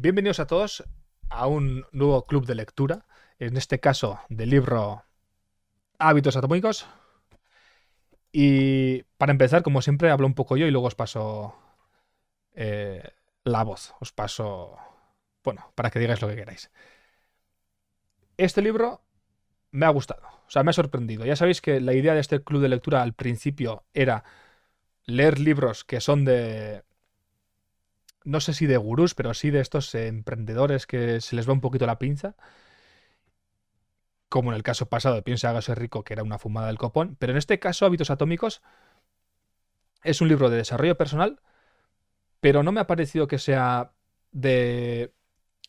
Bienvenidos a todos a un nuevo club de lectura, en este caso del libro Hábitos Atómicos. Y para empezar, como siempre, hablo un poco yo y luego os paso eh, la voz, os paso, bueno, para que digáis lo que queráis. Este libro me ha gustado, o sea, me ha sorprendido. Ya sabéis que la idea de este club de lectura al principio era leer libros que son de no sé si de gurús, pero sí de estos eh, emprendedores que se les va un poquito la pinza. Como en el caso pasado, piensa hágase rico, que era una fumada del copón. Pero en este caso, Hábitos Atómicos es un libro de desarrollo personal, pero no me ha parecido que sea de,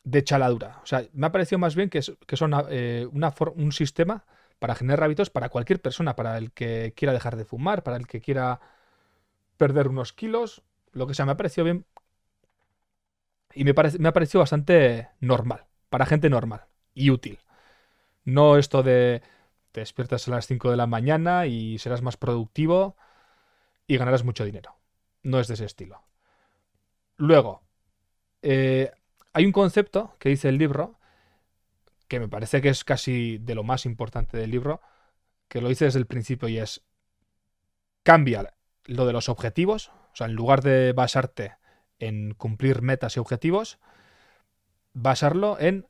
de chaladura. O sea, me ha parecido más bien que, es, son eh, un sistema para generar hábitos para cualquier persona, para el que quiera dejar de fumar, para el que quiera perder unos kilos, lo que sea. Me ha parecido bien y me, parece, me ha parecido bastante normal, para gente normal y útil. No esto de te despiertas a las 5 de la mañana y serás más productivo y ganarás mucho dinero. No es de ese estilo. Luego, eh, hay un concepto que dice el libro, que me parece que es casi de lo más importante del libro, que lo dice desde el principio y es, cambia lo de los objetivos, o sea, en lugar de basarte en cumplir metas y objetivos, basarlo en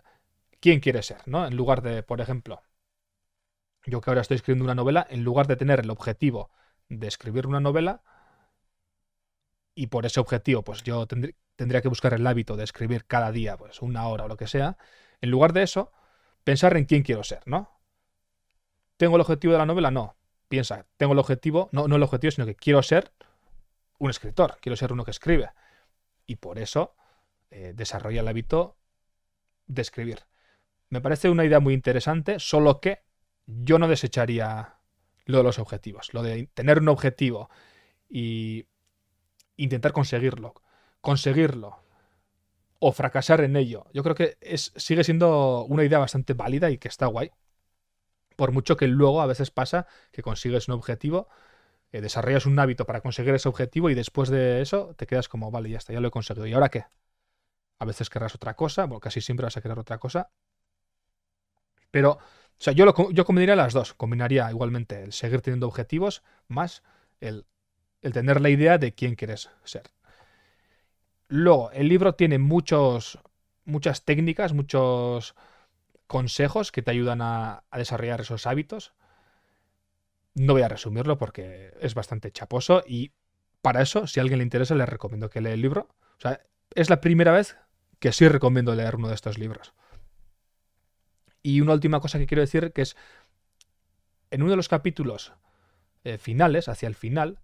quién quiere ser, ¿no? En lugar de, por ejemplo, yo que ahora estoy escribiendo una novela, en lugar de tener el objetivo de escribir una novela, y por ese objetivo, pues yo tendría que buscar el hábito de escribir cada día, pues una hora o lo que sea, en lugar de eso, pensar en quién quiero ser, ¿no? ¿Tengo el objetivo de la novela? No. Piensa, tengo el objetivo, no, no el objetivo, sino que quiero ser un escritor, quiero ser uno que escribe y por eso eh, desarrolla el hábito de escribir. Me parece una idea muy interesante, solo que yo no desecharía lo de los objetivos, lo de tener un objetivo y intentar conseguirlo, conseguirlo o fracasar en ello. Yo creo que sigue siendo una idea bastante válida y que está guay. Por mucho que luego a veces pasa que consigues un objetivo eh, desarrollas un hábito para conseguir ese objetivo y después de eso te quedas como, vale, ya está, ya lo he conseguido. ¿Y ahora qué? A veces querrás otra cosa, bueno, casi siempre vas a querer otra cosa. Pero, o sea, yo, yo combinaría las dos. Combinaría igualmente el seguir teniendo objetivos más el, el tener la idea de quién quieres ser. Luego, el libro tiene muchos, muchas técnicas, muchos consejos que te ayudan a, a desarrollar esos hábitos. No voy a resumirlo porque es bastante chaposo y para eso, si a alguien le interesa, le recomiendo que lea el libro. O sea, es la primera vez que sí recomiendo leer uno de estos libros. Y una última cosa que quiero decir que es, en uno de los capítulos eh, finales, hacia el final,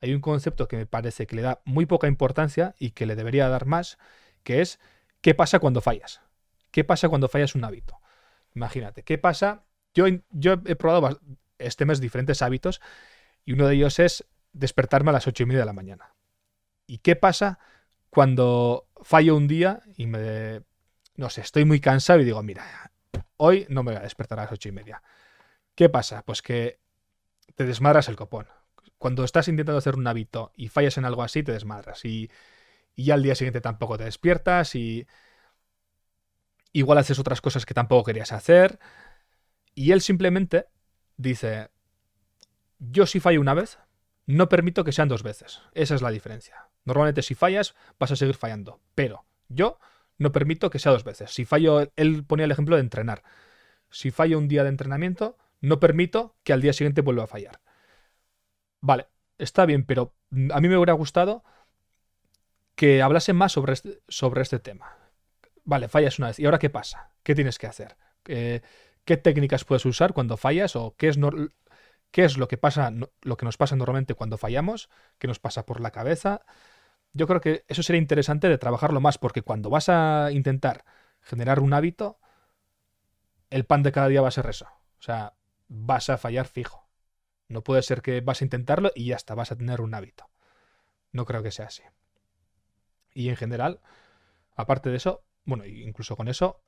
hay un concepto que me parece que le da muy poca importancia y que le debería dar más, que es qué pasa cuando fallas. ¿Qué pasa cuando fallas un hábito? Imagínate, ¿qué pasa? yo he probado mes diferentes hábitos, y uno de ellos es despertarme a las ocho y media de la mañana. ¿Y qué pasa cuando fallo un día y me, no sé, estoy muy cansado y digo, mira, hoy no me voy a despertar a las ocho y media? ¿Qué pasa? Pues que te desmadras el copón. Cuando estás intentando hacer un hábito y fallas en algo así, te desmadras. Y, y ya al día siguiente tampoco te despiertas y igual haces otras cosas que tampoco querías hacer. Y él simplemente dice, yo si fallo una vez, no permito que sean dos veces. Esa es la diferencia. Normalmente si fallas, vas a seguir fallando. Pero yo no permito que sea dos veces. Si fallo, él ponía el ejemplo de entrenar. Si fallo un día de entrenamiento, no permito que al día siguiente vuelva a fallar. Vale, está bien, pero a mí me hubiera gustado que hablase más sobre este, sobre este tema. Vale, fallas una vez. ¿Y ahora qué pasa? ¿Qué tienes que hacer? Eh, qué técnicas puedes usar cuando fallas o qué es, qué es lo, que pasa, lo que nos pasa normalmente cuando fallamos, qué nos pasa por la cabeza. Yo creo que eso sería interesante de trabajarlo más, porque cuando vas a intentar generar un hábito, el pan de cada día va a ser eso. O sea, vas a fallar fijo. No puede ser que vas a intentarlo y ya está, vas a tener un hábito. No creo que sea así. Y en general, aparte de eso, bueno, incluso con eso,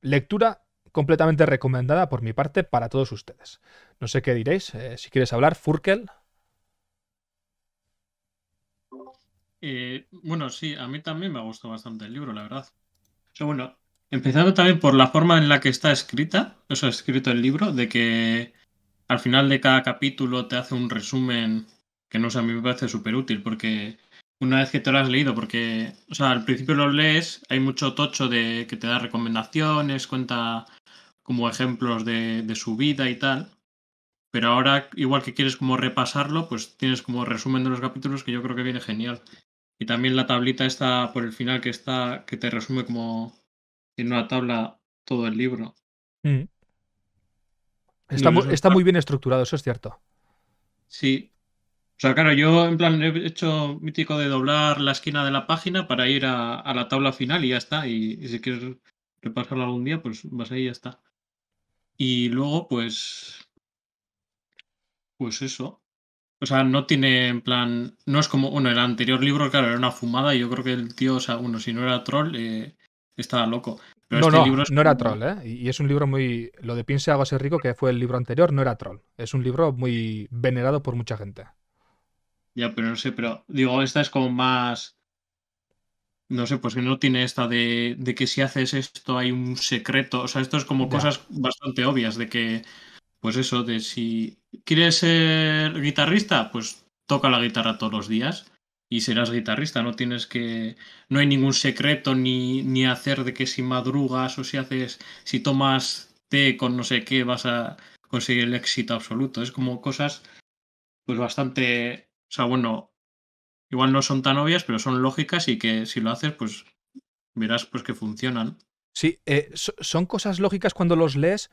lectura completamente recomendada por mi parte para todos ustedes. No sé qué diréis. Eh, si quieres hablar, Furkel. Eh, bueno, sí, a mí también me ha gustó bastante el libro, la verdad. bueno, empezando también por la forma en la que está escrita, eso sea, escrito el libro, de que al final de cada capítulo te hace un resumen que no sé, a mí me parece súper útil porque una vez que te lo has leído, porque, sea, al principio lo lees, hay mucho tocho de que te da recomendaciones, cuenta como ejemplos de, su vida y tal. Pero ahora, igual que quieres como repasarlo, pues tienes como resumen de los capítulos que yo creo que viene genial. Y también la tablita está por el final que está, que te resume como en una tabla todo el libro. Mm. Está, está muy bien estructurado, eso es cierto. Sí. O sea, claro, yo en plan he hecho mítico de doblar la esquina de la página para ir a, la tabla final y ya está. Y, y si quieres repasarlo algún día, pues vas ahí y ya está. Y luego, pues. Pues eso. O sea, no tiene en plan. No es como. Bueno, el anterior libro, claro, era una fumada. Y yo creo que el tío, o sea, uno si no era troll, eh, estaba loco. Pero no, este no, no era troll, ¿eh? Y es un libro muy. Lo de Piense Ser Rico, que fue el libro anterior, no era troll. Es un libro muy venerado por mucha gente. Ya, pero no sé, pero digo, esta es como más no sé, pues que no tiene esta de, de, que si haces esto hay un secreto. O sea, esto es como cosas bastante obvias de que, pues eso, de si quieres ser guitarrista, pues toca la guitarra todos los días y serás guitarrista. No tienes que. No hay ningún secreto ni, ni hacer de que si madrugas o si haces. Si tomas té con no sé qué vas a conseguir el éxito absoluto. Es como cosas, pues bastante. O sea, bueno, igual no son tan obvias, pero son lógicas y que si lo haces, pues verás pues que funcionan. Sí, eh, son cosas lógicas cuando los lees,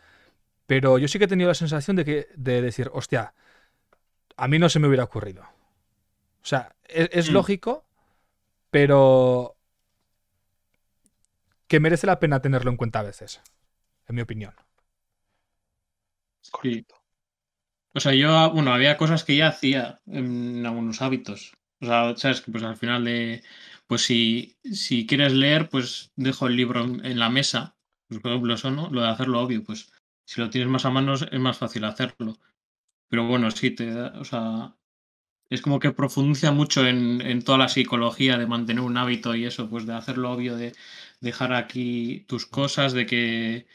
pero yo sí que he tenido la sensación de que de decir, hostia, a mí no se me hubiera ocurrido. O sea, e-, es, mm. lógico, pero que merece la pena tenerlo en cuenta a veces, en mi opinión. O sea, yo, bueno, había cosas que ya hacía en algunos hábitos, o sea, sabes que pues al final de, pues si, quieres leer, pues dejo el libro en la mesa. Pues, por ejemplo, eso, ¿no? Lo de hacerlo obvio, pues si lo tienes más a manos es más fácil hacerlo. Pero bueno, sí, te o sea, es como que profundiza mucho en, toda la psicología de mantener un hábito y eso, pues de hacerlo obvio, de dejar aquí tus cosas, de que,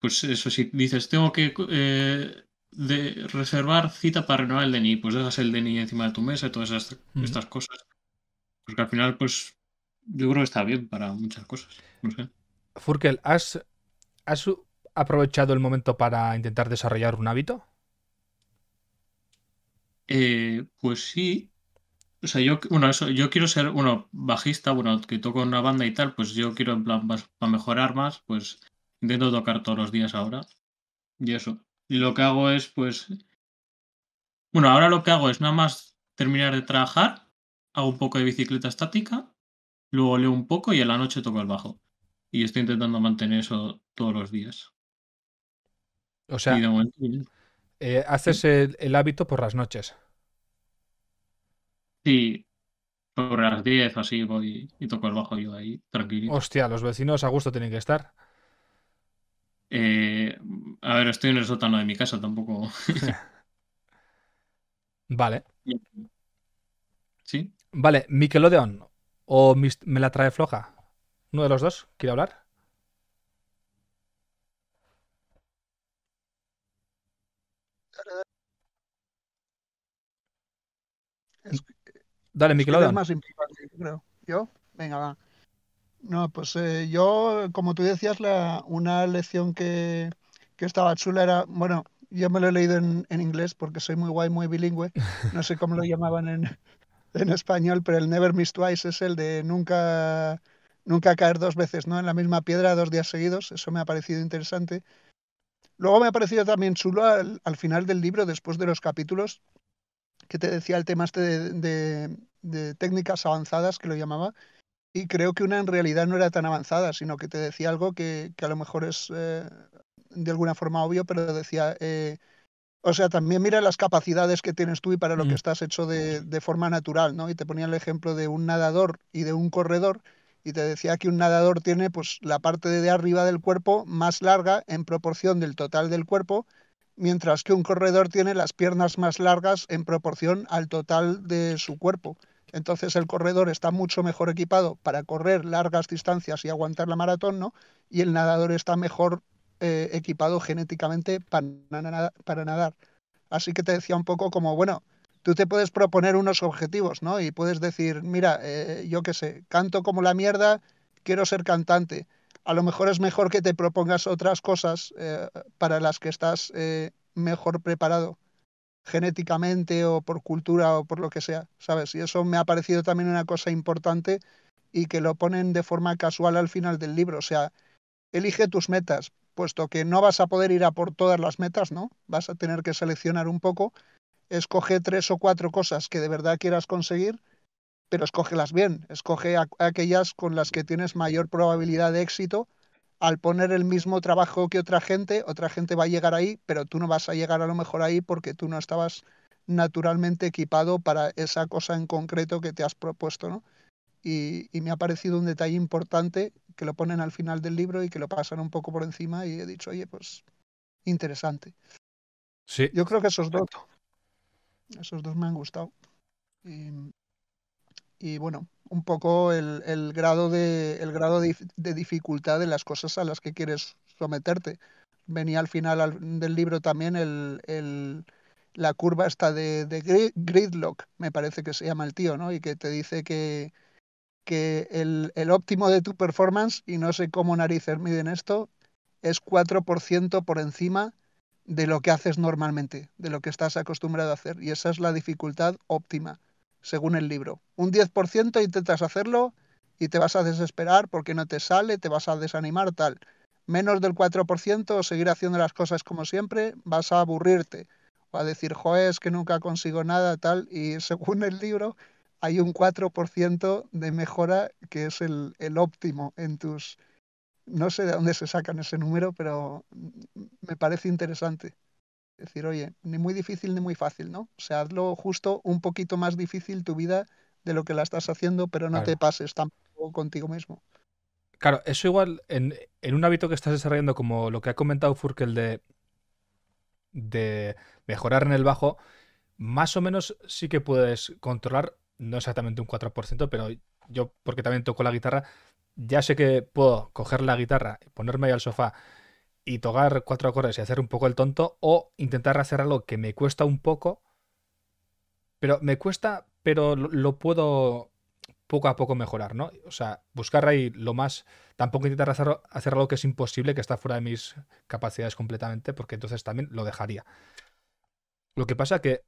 pues eso, si dices, tengo que... Eh, de reservar cita para renovar el DNI, pues dejas el DNI encima de tu mesa y todas estas cosas. Porque al final, pues yo creo que está bien para muchas cosas. No sé. Furkel, ¿has, aprovechado el momento para intentar desarrollar un hábito? Eh, pues sí. O sea, yo, yo quiero ser, bueno, bajista, bueno, que toco en una banda y tal, pues yo quiero, en plan, para mejorar más, pues intento tocar todos los días ahora. Y eso. Y lo que hago es, pues... Bueno, ahora lo que hago es nada más terminar de trabajar, hago un poco de bicicleta estática, luego leo un poco y a la noche toco el bajo. Y estoy intentando mantener eso todos los días. O sea, eh, haces el, hábito por las noches. Sí, por las 10 así voy y toco el bajo yo ahí, tranquilo. Hostia, los vecinos a gusto tienen que estar. Eh, a ver, estoy en el sótano de mi casa, tampoco. vale. ¿Sí? Vale, Mikelodeon o me la trae floja. Uno de los dos, ¿quiere hablar? Dale, Mikelodeon. ¿Yo? Venga, no, pues eh, yo, como tú decías, la, una lección que, estaba chula era, bueno, yo me lo he leído en, inglés porque soy muy guay, muy bilingüe. No sé cómo lo llamaban en, en, español, pero el Never Miss Twice es el de nunca, nunca caer dos veces ¿no? en la misma piedra dos días seguidos. Eso me ha parecido interesante. Luego me ha parecido también chulo al, al final del libro, después de los capítulos, que te decía el tema este de, de técnicas avanzadas, que lo llamaba, y creo que una en realidad no era tan avanzada, sino que te decía algo que, que a lo mejor es eh, de alguna forma obvio, pero decía, eh, o sea, también mira las capacidades que tienes tú y para lo que mm. estás hecho de, de, forma natural, ¿no? Y te ponía el ejemplo de un nadador y de un corredor y te decía que un nadador tiene pues la parte de arriba del cuerpo más larga en proporción del total del cuerpo, mientras que un corredor tiene las piernas más largas en proporción al total de su cuerpo. Entonces el corredor está mucho mejor equipado para correr largas distancias y aguantar la maratón, ¿no? Y el nadador está mejor eh, equipado genéticamente para, nadar. Así que te decía un poco como, bueno, tú te puedes proponer unos objetivos, ¿no? Y puedes decir, mira, eh, yo qué sé, canto como la mierda, quiero ser cantante. A lo mejor es mejor que te propongas otras cosas eh, para las que estás mejor preparado genéticamente o por cultura o por lo que sea, ¿sabes? Y eso me ha parecido también una cosa importante y que lo ponen de forma casual al final del libro, o sea, elige tus metas, puesto que no vas a poder ir a por todas las metas, ¿no? Vas a tener que seleccionar un poco, escoge tres o cuatro cosas que de verdad quieras conseguir, pero escógelas bien, escoge aquellas con las que tienes mayor probabilidad de éxito al poner el mismo trabajo que otra gente, otra gente va a llegar ahí, pero tú no vas a llegar a lo mejor ahí porque tú no estabas naturalmente equipado para esa cosa en concreto que te has propuesto, ¿no? Y, y, me ha parecido un detalle importante que lo ponen al final del libro y que lo pasan un poco por encima y he dicho, oye, pues interesante. Sí. Yo creo que esos dos, esos dos me han gustado y bueno, un poco el, grado, de, el grado de, dificultad de las cosas a las que quieres someterte. Venía al final del libro también el, la curva esta de, de, gridlock, me parece que se llama el tío, ¿no? Y que te dice que, que el, el óptimo de tu performance, y no sé cómo narices miden esto, es 4% por encima de lo que haces normalmente, de lo que estás acostumbrado a hacer. Y esa es la dificultad óptima según el libro. Un 10% intentas hacerlo y te vas a desesperar porque no te sale, te vas a desanimar, tal. Menos del 4% seguir haciendo las cosas como siempre, vas a aburrirte o a decir, joder, es que nunca consigo nada, tal. Y según el libro, hay un 4% de mejora que es el, el óptimo en tus... No sé de dónde se sacan ese número, pero me parece interesante. Decir, oye, ni muy difícil ni muy fácil, ¿no? O sea, hazlo justo un poquito más difícil tu vida de lo que la estás haciendo, pero no te pases tampoco contigo mismo. Claro, eso igual en, un hábito que estás desarrollando, como lo que ha comentado Furkel de, de mejorar en el bajo, más o menos sí que puedes controlar, no exactamente un 4%, pero yo, porque también toco la guitarra, ya sé que puedo coger la guitarra, y ponerme ahí al sofá, y tocar cuatro acordes y hacer un poco el tonto, o intentar hacer algo que me cuesta un poco, pero me cuesta, pero lo, puedo poco a poco mejorar, ¿no? O sea, buscar ahí lo más, tampoco intentar hacer, algo que es imposible, que está fuera de mis capacidades completamente, porque entonces también lo dejaría. Lo que pasa que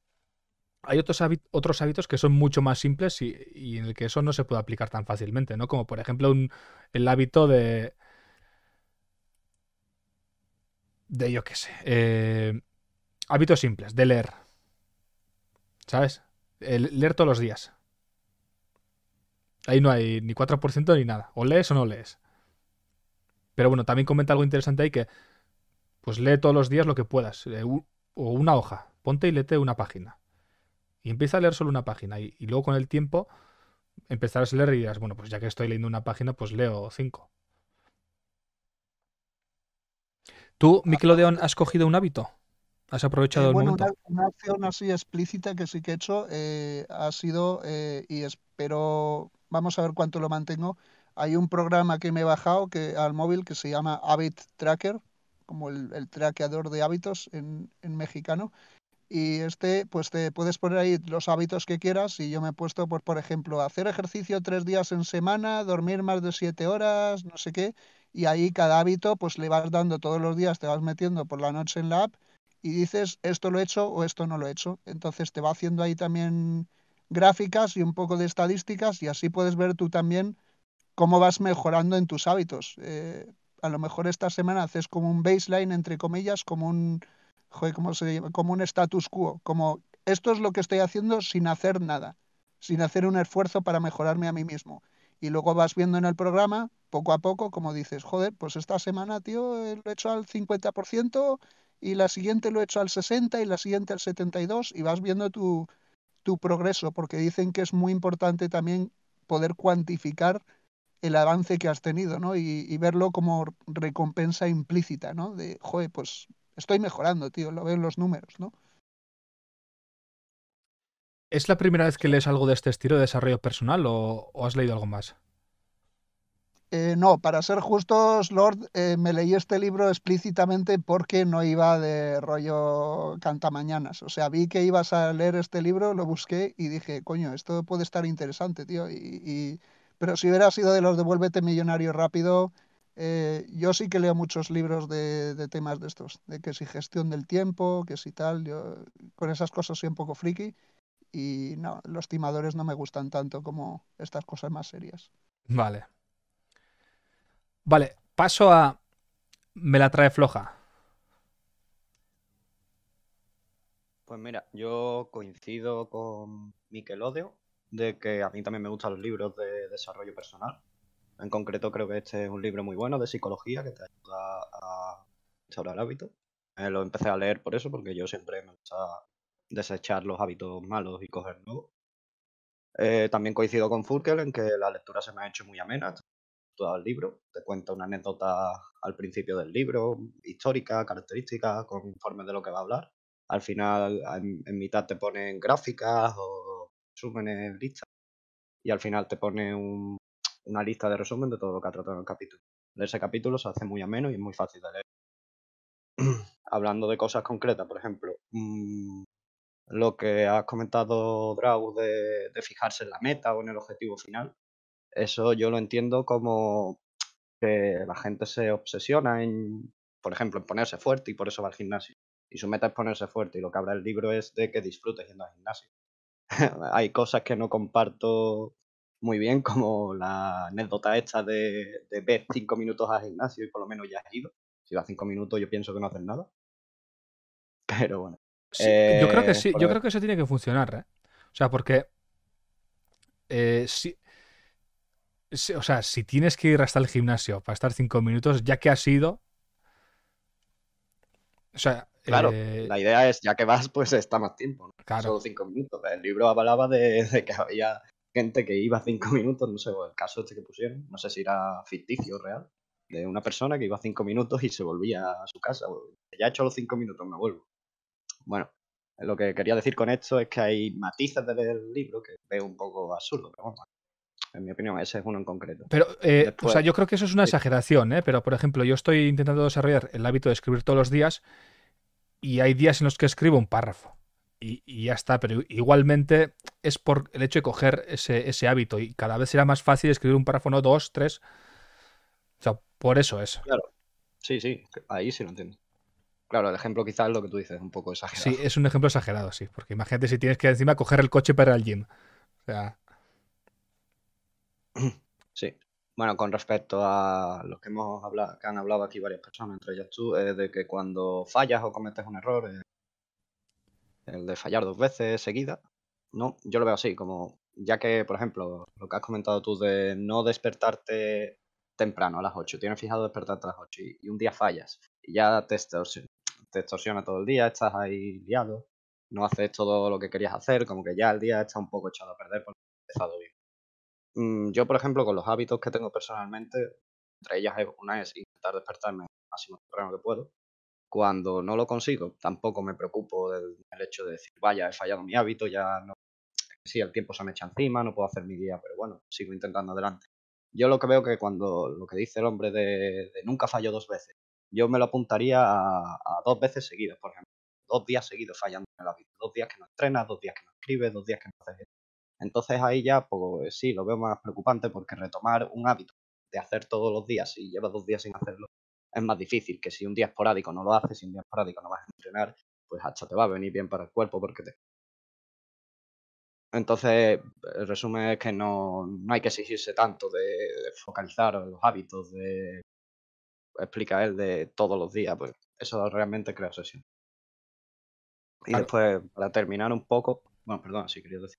hay otros, otros hábitos que son mucho más simples y, y, en el que eso no se puede aplicar tan fácilmente, ¿no? Como por ejemplo un, el hábito de, de yo qué sé, eh, hábitos simples, de leer. ¿Sabes? Eh, leer todos los días. Ahí no hay ni 4% ni nada. O lees o no lees. Pero bueno, también comenta algo interesante ahí que, pues lee todos los días lo que puedas. Eh, o una hoja. Ponte y léete una página. Y empieza a leer solo una página. Y, y luego con el tiempo empezarás a leer y dirás, bueno, pues ya que estoy leyendo una página, pues leo cinco. ¿Tú, Miclodeon, has cogido un hábito? ¿Has aprovechado eh, el bueno, momento? Una, una, acción así explícita que sí que he hecho eh, ha sido, eh, y espero, vamos a ver cuánto lo mantengo, hay un programa que me he bajado que, al móvil que se llama Habit Tracker, como el, el traqueador de hábitos en, en mexicano, y este, pues te puedes poner ahí los hábitos que quieras y yo me he puesto, pues, por ejemplo, hacer ejercicio tres días en semana, dormir más de siete horas, no sé qué, y ahí cada hábito, pues le vas dando todos los días, te vas metiendo por la noche en la app y dices, esto lo he hecho o esto no lo he hecho. Entonces te va haciendo ahí también gráficas y un poco de estadísticas y así puedes ver tú también cómo vas mejorando en tus hábitos. Eh, a lo mejor esta semana haces como un baseline, entre comillas, como un joder, Como un status quo, como esto es lo que estoy haciendo sin hacer nada, sin hacer un esfuerzo para mejorarme a mí mismo. Y luego vas viendo en el programa, poco a poco, como dices, joder, pues esta semana, tío, eh, lo he hecho al 50% y la siguiente lo he hecho al 60% y la siguiente al 72% y vas viendo tu, progreso, porque dicen que es muy importante también poder cuantificar el avance que has tenido, ¿no? Y, y verlo como recompensa implícita, ¿no? De, joder, pues estoy mejorando, tío, lo veo en los números, ¿no? ¿Es la primera vez que lees algo de este estilo de desarrollo personal o, has leído algo más? Eh, no, para ser justos, Lord, eh, me leí este libro explícitamente porque no iba de rollo cantamañanas. O sea, vi que ibas a leer este libro, lo busqué y dije, coño, esto puede estar interesante, tío. Y, y... Pero si hubiera sido de los devuélvete millonario rápido, eh, yo sí que leo muchos libros de, temas de estos, de que si gestión del tiempo, que si tal, yo con esas cosas soy un poco friki y no, los timadores no me gustan tanto como estas cosas más serias. Vale. Vale, paso a... Me la trae floja. Pues mira, yo coincido con Miquel de que a mí también me gustan los libros de desarrollo personal en concreto creo que este es un libro muy bueno de psicología que te ayuda a instaurar hábitos. Eh, lo empecé a leer por eso, porque yo siempre me gusta desechar los hábitos malos y coger nuevos. Eh, también coincido con Furkel en que la lectura se me ha hecho muy amena. Todo el libro te cuenta una anécdota al principio del libro, histórica, característica, conforme de lo que va a hablar. Al final, en, mitad te ponen gráficas o resúmenes, listas, y al final te pone un una lista de resumen de todo lo que ha tratado en el capítulo. De ese capítulo se hace muy ameno y es muy fácil de leer. Hablando de cosas concretas, por ejemplo, mm, lo que has comentado, Drau, de, fijarse en la meta o en el objetivo final, eso yo lo entiendo como que la gente se obsesiona en, por ejemplo, en ponerse fuerte y por eso va al gimnasio. Y su meta es ponerse fuerte y lo que habla el libro es de que disfrutes yendo al gimnasio. Hay cosas que no comparto muy bien, como la anécdota esta de, ver cinco minutos al gimnasio y por lo menos ya has ido. Si vas cinco minutos, yo pienso que no haces nada. Pero bueno. yo creo que eh, sí, yo creo que eso tiene que funcionar. ¿eh? O sea, porque. Eh, si, o sea, si tienes que ir hasta el gimnasio para estar cinco minutos, ya que has ido. O sea, Claro, la idea es, ya que vas, pues está más tiempo. Solo cinco minutos. El libro hablaba de que había gente que iba cinco minutos, no sé, el caso este que pusieron, no sé si era ficticio o real, de una persona que iba cinco minutos y se volvía a su casa. Ya he hecho los cinco minutos, me vuelvo. Bueno, lo que quería decir con esto es que hay matices del libro que veo un poco absurdo, pero bueno, en mi opinión, ese es uno en concreto. Pero, eh, o sea, yo creo que eso es una exageración, ¿eh? Pero, por ejemplo, yo estoy intentando desarrollar el hábito de escribir todos los días y hay días en los que escribo un párrafo y, ya está, pero igualmente es por el hecho de coger ese, hábito y cada vez será más fácil escribir un párrafo, dos, tres. O sea, por eso es. Claro. Sí, sí, ahí sí lo entiendo. Claro, el ejemplo quizás es lo que tú dices, un poco exagerado. Sí, es un ejemplo exagerado, sí, porque imagínate si tienes que encima coger el coche para el gym. Sí. Bueno, con respecto a los que hemos hablado, que han hablado aquí varias personas, entre ellas tú, es de que cuando fallas o cometes un error, eh, el de fallar dos veces seguida, No, yo lo veo así, como ya que, por ejemplo, lo que has comentado tú de no despertarte temprano a las 8, tienes fijado despertarte a las 8 y, un día fallas y ya te extorsiona, todo el día, estás ahí liado, no haces todo lo que querías hacer, como que ya el día está un poco echado a perder porque has empezado bien. Mm, yo, por ejemplo, con los hábitos que tengo personalmente, entre ellas una es intentar despertarme lo máximo temprano que puedo, cuando no lo consigo, tampoco me preocupo del, hecho de decir, vaya, he fallado mi hábito, ya no. Sí, el tiempo se me echa encima, no puedo hacer mi día, pero bueno, sigo intentando adelante. Yo lo que veo que cuando lo que dice el hombre de, nunca fallo dos veces, yo me lo apuntaría a, dos veces seguidas, por ejemplo. Dos días seguidos fallando en el hábito. Dos días que no entrenas, dos días que no escribes, dos días que no haces entonces ahí ya, pues sí, lo veo más preocupante porque retomar un hábito de hacer todos los días y llevas dos días sin hacerlo, es más difícil, que si un día esporádico no lo haces, si un día esporádico no vas a entrenar, pues hasta te va a venir bien para el cuerpo porque te... Entonces, el resumen es que no, no hay que exigirse tanto de, focalizar los hábitos, de explica él, de todos los días, pues eso realmente crea obsesión. Y después, para terminar un poco, bueno, perdón, si quería decir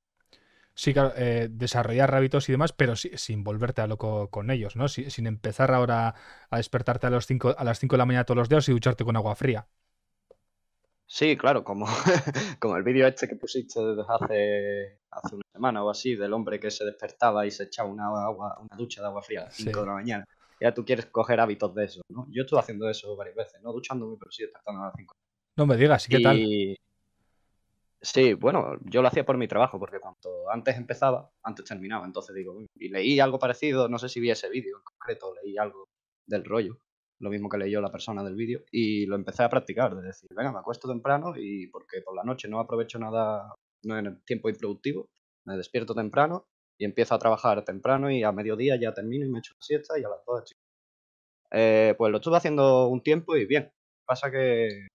sí, claro, eh, desarrollar hábitos y demás, pero sin volverte a loco con ellos, ¿no? sin empezar ahora a despertarte a, los cinco, a las 5 de la mañana todos los días y ducharte con agua fría. Sí, claro, como, como el vídeo este que pusiste hace, hace una semana o así, del hombre que se despertaba y se echaba una, agua, una ducha de agua fría a las 5 de la mañana. Ya tú quieres coger hábitos de eso, ¿no? Yo estuve haciendo eso varias veces, no duchándome, pero sí despertando a las 5. No me digas, ¿qué tal? Sí, bueno, yo lo hacía por mi trabajo, porque cuanto antes empezaba, antes terminaba. Entonces digo, y leí algo parecido, no sé si vi ese vídeo en concreto, leí algo del rollo, lo mismo que leyó la persona del vídeo, y lo empecé a practicar, de decir, venga, me acuesto temprano y porque por la noche no aprovecho nada, no en el tiempo improductivo, me despierto temprano y empiezo a trabajar temprano y a mediodía ya termino y me echo la siesta y a las dos eh, pues lo estuve haciendo un tiempo y bien. Pasa que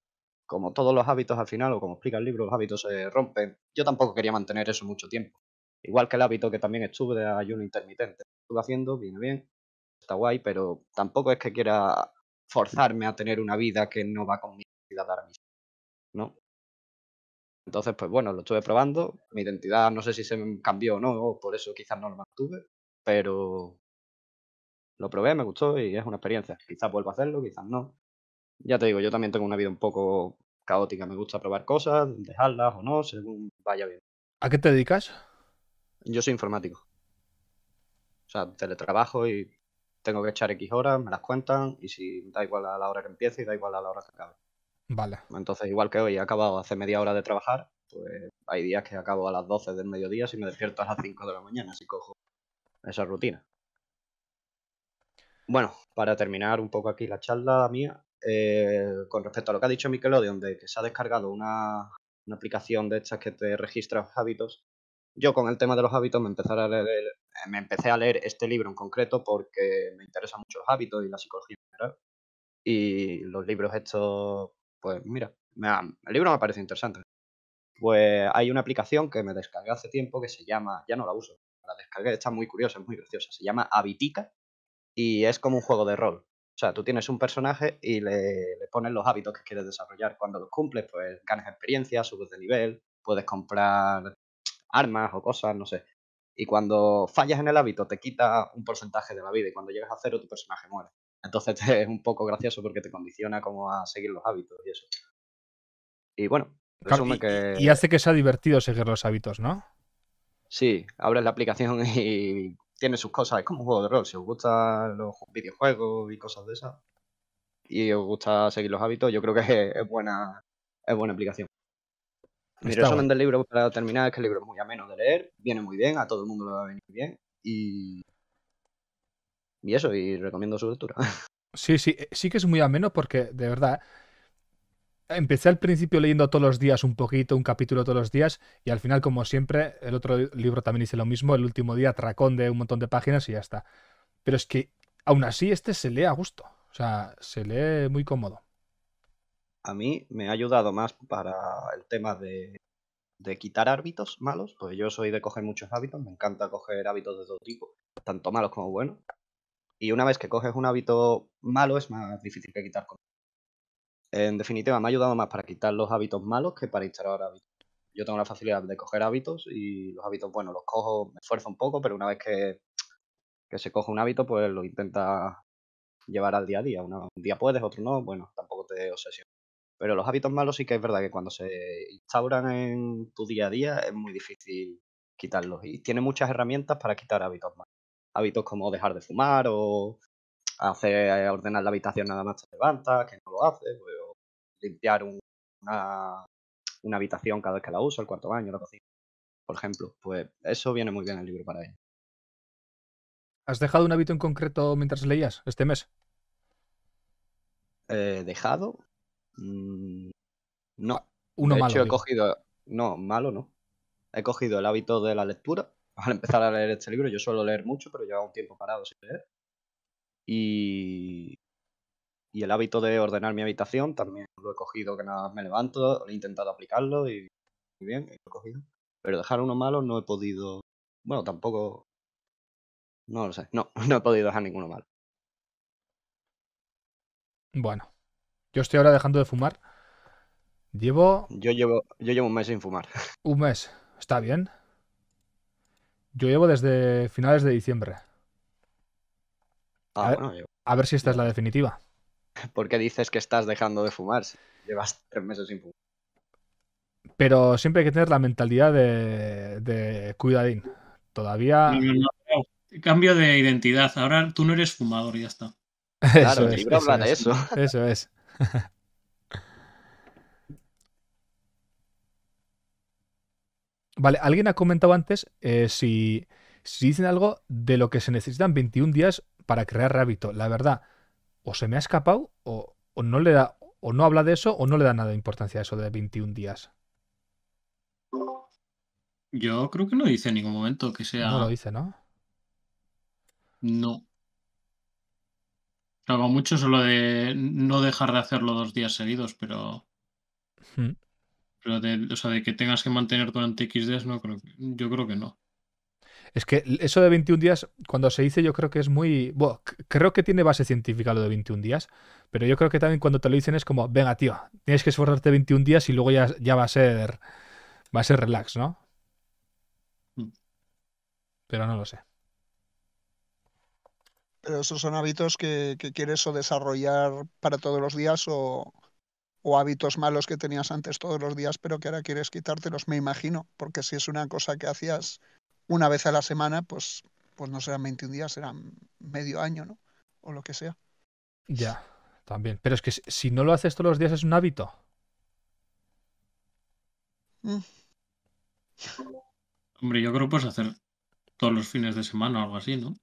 como todos los hábitos al final, o como explica el libro, los hábitos se rompen. Yo tampoco quería mantener eso mucho tiempo. Igual que el hábito que también estuve de ayuno intermitente. Estuve haciendo, viene bien, está guay, pero tampoco es que quiera forzarme a tener una vida que no va con mi identidad ahora mismo. ¿No? Entonces, pues bueno, lo estuve probando. Mi identidad no sé si se cambió o no, o por eso quizás no lo mantuve, pero lo probé, me gustó y es una experiencia. Quizás vuelva a hacerlo, quizás no ya te digo, yo también tengo una vida un poco caótica. Me gusta probar cosas, dejarlas o no, según vaya bien. ¿A qué te dedicas? Yo soy informático. O sea, teletrabajo y tengo que echar X horas, me las cuentan y si da igual a la hora que empiece y da igual a la hora que acabe. Vale. Entonces, igual que hoy he acabado hace media hora de trabajar, pues hay días que acabo a las 12 del mediodía si me despierto a las 5 de la mañana, Así cojo esa rutina. Bueno, para terminar un poco aquí la charla mía, eh, con respecto a lo que ha dicho Mikelodeon de que se ha descargado una, aplicación de estas que te registra los hábitos, yo con el tema de los hábitos me, empecé a leer este libro en concreto porque me interesan mucho los hábitos y la psicología en general. Y los libros estos, pues mira, el libro me parece interesante. Pues hay una aplicación que me descargué hace tiempo que se llama, ya no la uso, la descargué, está muy curiosa, es muy graciosa, se llama Habitica y es como un juego de rol. O sea, tú tienes un personaje y le, pones los hábitos que quieres desarrollar. Cuando los cumples, pues ganas experiencia, subes de nivel, puedes comprar armas o cosas, no sé. Y cuando fallas en el hábito, te quita un porcentaje de la vida y cuando llegas a cero, tu personaje muere. Entonces es un poco gracioso porque te condiciona como a seguir los hábitos y eso. Y bueno, resume que... y hace que sea divertido seguir los hábitos, ¿no? Sí, abres la aplicación y tiene sus cosas, es como un juego de rol, si os gustan los videojuegos y cosas de esas, y os gusta seguir los hábitos, yo creo que es, buena, es buena aplicación. Mi resumen del libro para terminar es que el libro es muy ameno de leer, viene muy bien, a todo el mundo le va a venir bien, y, y eso, y recomiendo su lectura. Sí, sí, eh, sí que es muy ameno porque, de verdad, empecé al principio leyendo todos los días un poquito, un capítulo todos los días, y al final, como siempre, el otro libro también hice lo mismo, el último día tracón de un montón de páginas y ya está. Pero es que aún así este se lee a gusto, o sea, se lee muy cómodo. A mí me ha ayudado más para el tema de, quitar hábitos malos, pues yo soy de coger muchos hábitos, me encanta coger hábitos de todo tipo, tanto malos como buenos. Y una vez que coges un hábito malo es más difícil que quitar con en definitiva, me ha ayudado más para quitar los hábitos malos que para instaurar hábitos. Yo tengo la facilidad de coger hábitos y los hábitos, bueno, los cojo, me esfuerzo un poco, pero una vez que, se coge un hábito, pues lo intenta llevar al día a día. un día puedes, otro no, bueno, tampoco te obsesiones. Pero los hábitos malos sí que es verdad que cuando se instauran en tu día a día es muy difícil quitarlos. Y tiene muchas herramientas para quitar hábitos malos. Hábitos como dejar de fumar o hacer eh, ordenar la habitación nada más te levanta que no lo hace pues, o limpiar una, habitación cada vez que la uso, el cuarto baño, la cocina, por ejemplo. Pues eso viene muy bien el libro para ella. ¿Has dejado un hábito en concreto mientras leías este mes? Eh, ¿Dejado? Mm, no. Uno de malo, he cogido. No, malo no. He cogido el hábito de la lectura. Al empezar a leer este libro, yo suelo leer mucho, pero llevo un tiempo parado sin leer. Y, el hábito de ordenar mi habitación también lo he cogido que nada me levanto, he intentado aplicarlo y muy bien, lo he cogido. Pero dejar uno malo no he podido. Bueno, tampoco. No lo sé. No, no he podido dejar ninguno malo. Bueno. Yo estoy ahora dejando de fumar. Llevo. Yo llevo, yo llevo un mes sin fumar. Un mes. Está bien. Yo llevo desde finales de diciembre. Ah, a, ver si esta es la definitiva. porque dices que estás dejando de fumar? llevas tres meses sin fumar. Pero siempre hay que tener la mentalidad de, cuidadín. Todavía. Cambio de identidad. Ahora tú no eres fumador y ya está. Claro, eso de eso. Eso es. vale, alguien ha comentado antes eh, si, si dicen algo de lo que se necesitan 21 días para crear hábito. La verdad, o se me ha escapado o, no le da o no habla de eso o no le da nada de importancia a eso de 21 días. Yo creo que no dice en ningún momento que sea. No lo dice, ¿no? No. Hago mucho solo de no dejar de hacerlo dos días seguidos, pero. Pero o sea, de que tengas que mantener durante X días, no creo yo creo que no. Es que eso de 21 días, cuando se dice, yo creo que es muy. Bueno, creo que tiene base científica lo de 21 días, pero yo creo que también cuando te lo dicen es como, venga, tío, tienes que esforzarte 21 días y luego ya, va a ser. Va a ser relax, ¿no? Mm. Pero no lo sé. Pero esos son hábitos que, quieres o desarrollar para todos los días o, o hábitos malos que tenías antes todos los días, pero que ahora quieres quitártelos, me imagino, porque si es una cosa que hacías una vez a la semana, pues, pues no serán 21 días, serán medio año, ¿no? O lo que sea. Ya, también. Pero es que si no lo haces todos los días es un hábito. Mm. Hombre, yo creo que puedes hacer todos los fines de semana o algo así, ¿no?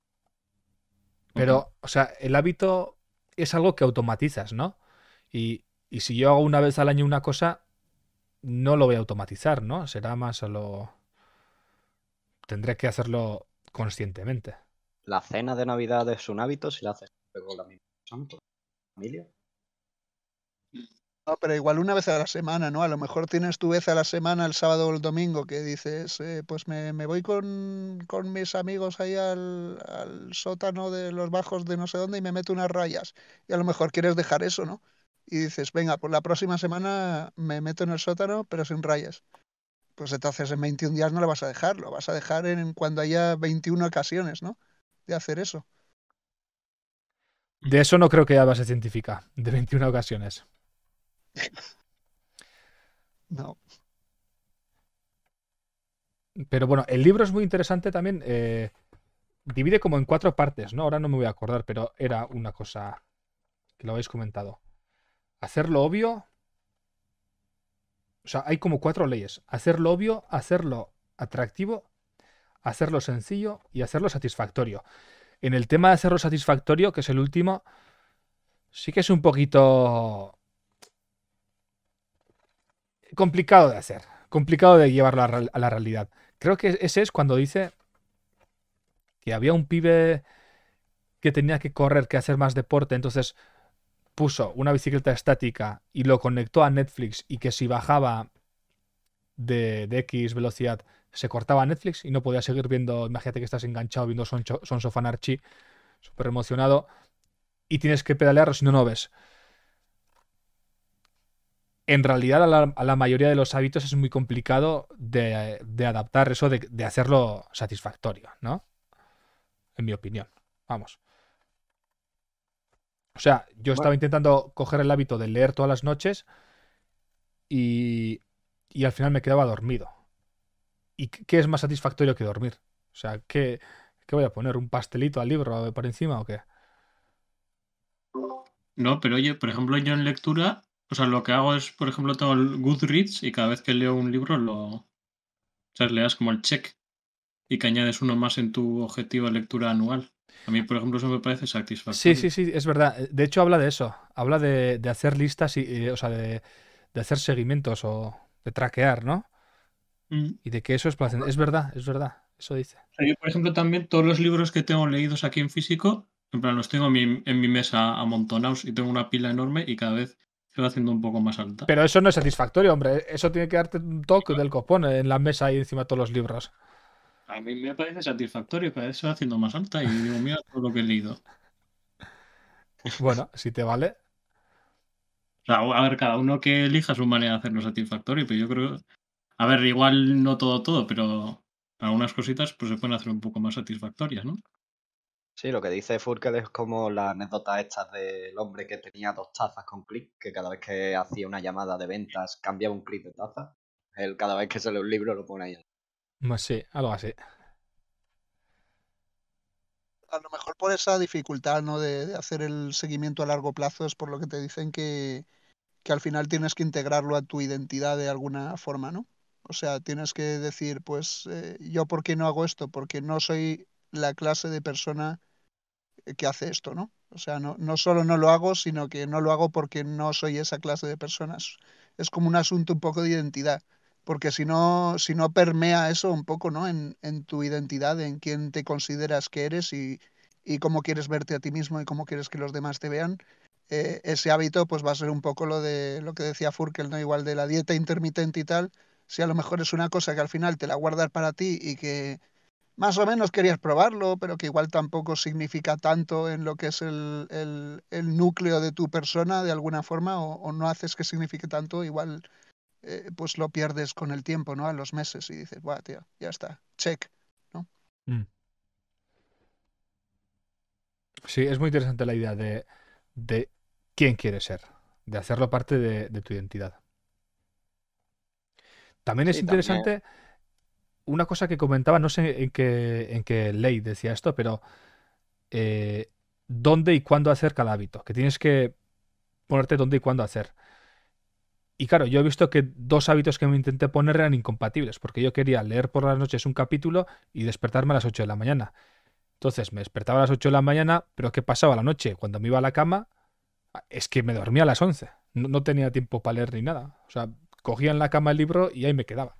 Pero, o sea, el hábito es algo que automatizas, ¿no? Y, y si yo hago una vez al año una cosa, no lo voy a automatizar, ¿no? Será más a lo tendré que hacerlo conscientemente. ¿La cena de Navidad es un hábito si la haces con la misma familia? No, pero igual una vez a la semana, ¿no? A lo mejor tienes tu vez a la semana, el sábado o el domingo, que dices, eh, pues me, voy con, con, mis amigos ahí al, al, sótano de los bajos de no sé dónde y me meto unas rayas. Y a lo mejor quieres dejar eso, ¿no? Y dices, venga, pues la próxima semana me meto en el sótano, pero sin rayas pues entonces en 21 días no lo vas a dejar, lo vas a dejar en cuando haya 21 ocasiones, ¿no? De hacer eso. De eso no creo que haya base científica, de 21 ocasiones. no. Pero bueno, el libro es muy interesante también. Eh, divide como en cuatro partes, ¿no? Ahora no me voy a acordar, pero era una cosa que lo habéis comentado. hacerlo lo obvio, o sea, hay como cuatro leyes. Hacerlo obvio, hacerlo atractivo, hacerlo sencillo y hacerlo satisfactorio. En el tema de hacerlo satisfactorio, que es el último, sí que es un poquito complicado de hacer, complicado de llevarlo a la realidad. Creo que ese es cuando dice que había un pibe que tenía que correr, que hacer más deporte, entonces puso una bicicleta estática y lo conectó a Netflix y que si bajaba de, X velocidad se cortaba Netflix y no podía seguir viendo, imagínate que estás enganchado viendo sonso fanarchi súper emocionado, y tienes que pedalear si no, no ves. En realidad a la, mayoría de los hábitos es muy complicado de, adaptar eso, de hacerlo satisfactorio, ¿no? En mi opinión. Vamos. O sea, yo estaba intentando coger el hábito de leer todas las noches y, y al final me quedaba dormido. ¿Y qué es más satisfactorio que dormir? O sea, ¿qué, ¿qué, voy a poner? ¿Un pastelito al libro por encima o qué? No, pero oye, por ejemplo, yo en lectura, o sea, lo que hago es, por ejemplo, tengo el Goodreads y cada vez que leo un libro lo. O sea, le das como el check y que añades uno más en tu objetivo de lectura anual. A mí, por ejemplo, eso me parece satisfactorio. Sí, sí, sí, es verdad. De hecho, habla de eso. Habla de, hacer listas y, eh, o sea, de, hacer seguimientos o de traquear, ¿no? Mm. Y de que eso es placentero. Es verdad, es verdad. Eso dice. Yo, por ejemplo, también todos los libros que tengo leídos aquí en físico, en plan, los tengo en mi, mesa amontonados y tengo una pila enorme y cada vez se va haciendo un poco más alta. Pero eso no es satisfactorio, hombre. Eso tiene que darte un toque del copón en la mesa y encima todos los libros. A mí me parece satisfactorio, cada vez se va haciendo más alta y digo, mira todo lo que he leído. Bueno, si te vale. a ver, cada uno que elija su manera de hacerlo satisfactorio, pero yo creo. A ver, igual no todo, todo, pero algunas cositas pues se pueden hacer un poco más satisfactorias, ¿no? Sí, lo que dice Furkel es como la anécdota esta del hombre que tenía dos tazas con clic, que cada vez que hacía una llamada de ventas cambiaba un clic de taza. Él cada vez que sale un libro lo pone ahí. No sé, algo así. A lo mejor por esa dificultad ¿no? de, hacer el seguimiento a largo plazo es por lo que te dicen que, al final tienes que integrarlo a tu identidad de alguna forma, ¿no? O sea, tienes que decir, pues, eh, yo por qué no hago esto, porque no soy la clase de persona que hace esto, ¿no? O sea, no, no solo no lo hago, sino que no lo hago porque no soy esa clase de personas. Es como un asunto un poco de identidad porque si no, si no permea eso un poco ¿no? en, en tu identidad, en quién te consideras que eres y, cómo quieres verte a ti mismo y cómo quieres que los demás te vean, eh, ese hábito pues va a ser un poco lo de lo que decía Furkel, ¿no? igual de la dieta intermitente y tal, si a lo mejor es una cosa que al final te la guardas para ti y que más o menos querías probarlo, pero que igual tampoco significa tanto en lo que es el, núcleo de tu persona de alguna forma, o, no haces que signifique tanto, igual eh, pues lo pierdes con el tiempo, ¿no? A los meses y dices, guau, tío, ya está, check, ¿no? Mm. Sí, es muy interesante la idea de, quién quieres ser, de hacerlo parte de, tu identidad. También es interesante una cosa que comentaba, no sé en qué, ley decía esto, pero eh, dónde y cuándo hacer cada hábito, que tienes que ponerte dónde y cuándo hacer. Y claro, yo he visto que dos hábitos que me intenté poner eran incompatibles, porque yo quería leer por las noches un capítulo y despertarme a las 8 de la mañana. Entonces me despertaba a las 8 de la mañana, pero ¿qué pasaba la noche? Cuando me iba a la cama, es que me dormía a las 11. No, tenía tiempo para leer ni nada. O sea, cogía en la cama el libro y ahí me quedaba.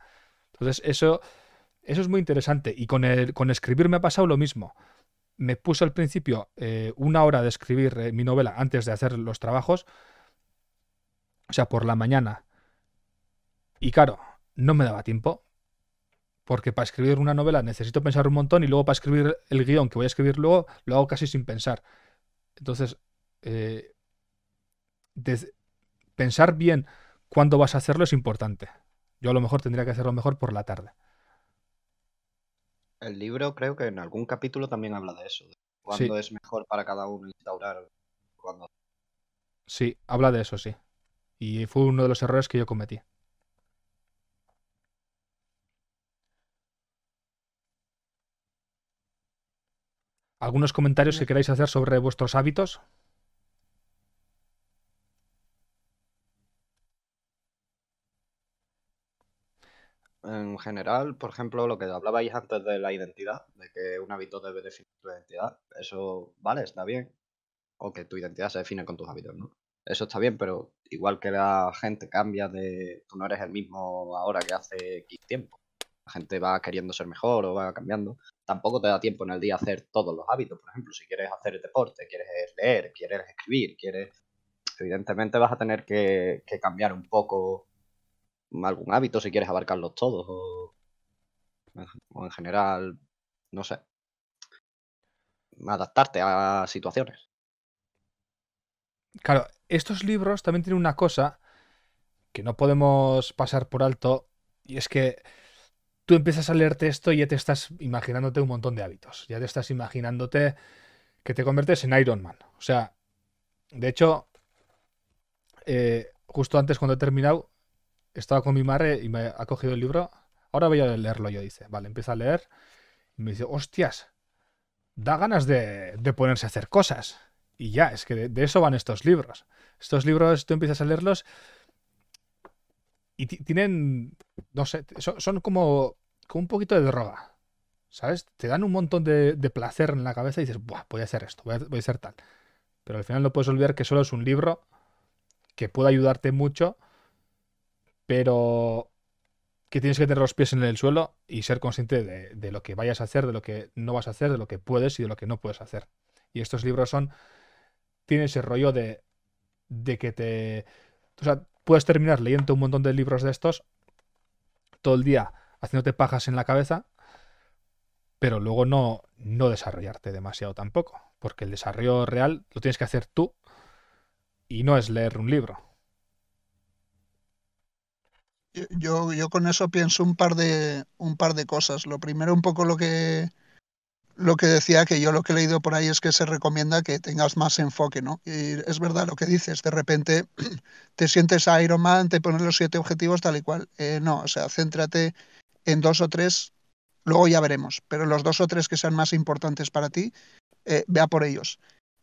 Entonces eso, eso es muy interesante. Y con, el, con escribir me ha pasado lo mismo. Me puse al principio eh, una hora de escribir eh, mi novela antes de hacer los trabajos o sea, por la mañana. Y claro, no me daba tiempo, porque para escribir una novela necesito pensar un montón y luego para escribir el guión que voy a escribir luego lo hago casi sin pensar. Entonces, eh, pensar bien cuándo vas a hacerlo es importante. Yo a lo mejor tendría que hacerlo mejor por la tarde. El libro creo que en algún capítulo también habla de eso, de cuándo es mejor para cada uno instaurar. Sí, habla de eso, sí. Y fue uno de los errores que yo cometí. ¿Algunos comentarios que queráis hacer sobre vuestros hábitos? En general, por ejemplo, lo que hablabais antes de la identidad, de que un hábito debe definir tu identidad, eso vale, está bien. O que tu identidad se define con tus hábitos, ¿no? eso está bien, pero igual que la gente cambia de... Tú no eres el mismo ahora que hace X tiempo. La gente va queriendo ser mejor o va cambiando. Tampoco te da tiempo en el día hacer todos los hábitos. Por ejemplo, si quieres hacer deporte, quieres leer, quieres escribir, quieres... Evidentemente vas a tener que, cambiar un poco algún hábito si quieres abarcarlos todos o en general, no sé, adaptarte a situaciones. Claro, estos libros también tienen una cosa que no podemos pasar por alto, y es que tú empiezas a leerte esto y ya te estás imaginándote un montón de hábitos, ya te estás imaginándote que te conviertes en Iron Man. O sea, de hecho, eh, justo antes cuando he terminado, estaba con mi madre y me ha cogido el libro. Ahora voy a leerlo yo, dice. Vale, empieza a leer. Y me dice, hostias, da ganas de, ponerse a hacer cosas. Y ya, es que de, eso van estos libros. Estos libros tú empiezas a leerlos y tienen, no sé, son, como, un poquito de droga. ¿Sabes? Te dan un montón de, placer en la cabeza y dices, Buah, voy a hacer esto, voy a, hacer tal. Pero al final no puedes olvidar que solo es un libro que puede ayudarte mucho, pero que tienes que tener los pies en el suelo y ser consciente de, lo que vayas a hacer, de lo que no vas a hacer, de lo que puedes y de lo que no puedes hacer. Y estos libros son, tienen ese rollo de de que te... O sea, puedes terminar leyendo un montón de libros de estos todo el día haciéndote pajas en la cabeza, pero luego no, no desarrollarte demasiado tampoco, porque el desarrollo real lo tienes que hacer tú y no es leer un libro. Yo, yo, con eso pienso un par de un par de cosas. Lo primero, un poco lo que lo que decía que yo lo que he leído por ahí es que se recomienda que tengas más enfoque, ¿no? Y es verdad lo que dices, de repente te sientes a Iron Man, te pones los siete objetivos tal y cual. Eh, no, o sea, céntrate en dos o tres, luego ya veremos, pero los dos o tres que sean más importantes para ti, eh, vea por ellos.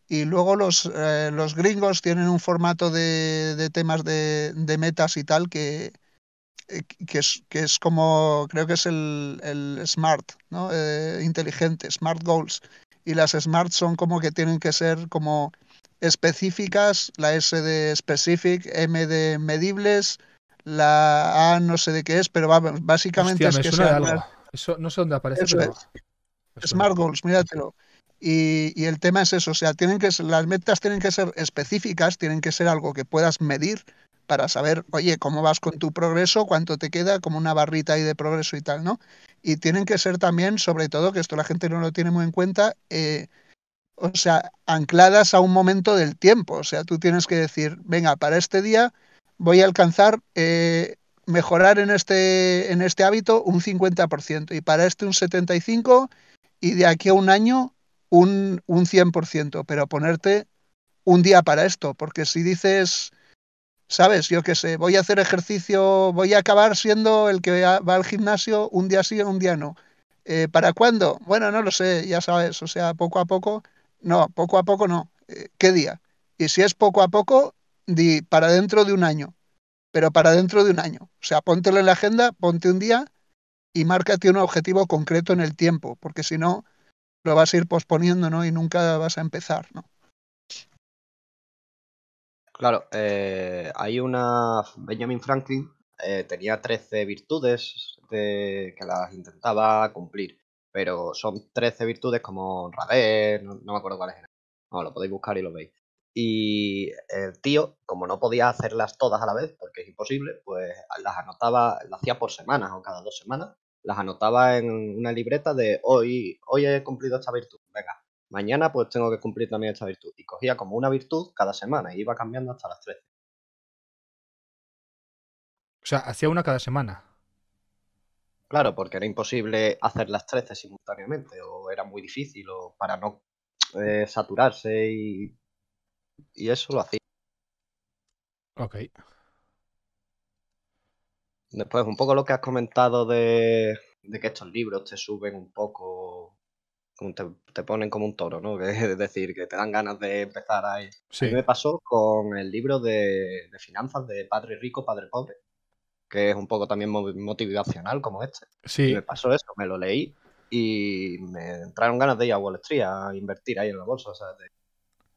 Y luego los, eh, los gringos tienen un formato de, de temas de, de metas y tal que, eh, que es, que es como, creo que es el, smart, ¿no? Eh, inteligente, smart goals. Y las smart son como que tienen que ser como específicas, la S de specific, M de medibles, la A no sé de qué es, pero básicamente es que Eso no sé dónde aparece, Smart goals, míratelo. Y, y, el tema es eso, o sea, tienen que las metas tienen que ser específicas, tienen que ser algo que puedas medir, para saber, oye, cómo vas con tu progreso, cuánto te queda, como una barrita ahí de progreso y tal, ¿no? Y tienen que ser también, sobre todo, que esto la gente no lo tiene muy en cuenta, eh, o sea, ancladas a un momento del tiempo. O sea, tú tienes que decir, venga, para este día voy a alcanzar, eh, mejorar en este, en este hábito un 50% y para este un 75% y de aquí a un año un, un 100%, pero ponerte un día para esto, porque si dices ¿sabes? Yo qué sé, voy a hacer ejercicio, voy a acabar siendo el que va al gimnasio un día sí, un día no. Eh, ¿Para cuándo? Bueno, no lo sé, ya sabes, o sea, poco a poco, no, poco a poco no, eh, ¿qué día? Y si es poco a poco, di para dentro de un año, pero para dentro de un año. O sea, póntelo en la agenda, ponte un día y márcate un objetivo concreto en el tiempo, porque si no, lo vas a ir posponiendo, ¿no? Y nunca vas a empezar, ¿no? Claro, eh, hay una. Benjamin Franklin eh, tenía 13 virtudes que las intentaba cumplir, pero son 13 virtudes como honradez, no, me acuerdo cuáles eran. No, lo podéis buscar y lo veis. Y el tío, como no podía hacerlas todas a la vez, porque es imposible, pues las anotaba, las hacía por semanas o cada dos semanas, las anotaba en una libreta de hoy, hoy he cumplido esta virtud, venga, Mañana pues tengo que cumplir también esta virtud. Y cogía como una virtud cada semana y iba cambiando hasta las 13. O sea, hacía una cada semana. Claro, porque era imposible hacer las 13 simultáneamente, o era muy difícil, o para no eh, saturarse y, y eso lo hacía. Ok. Después, un poco lo que has comentado de, de que estos libros te suben un poco te, te, ponen como un toro, ¿no? es decir, que te dan ganas de empezar ahí. Sí. A mí me pasó con el libro de, finanzas de Padre Rico, Padre Pobre, que es un poco también motivacional como este. Sí. me pasó eso, me lo leí y me entraron ganas de ir a Wall Street a invertir ahí en la bolsa. O sea,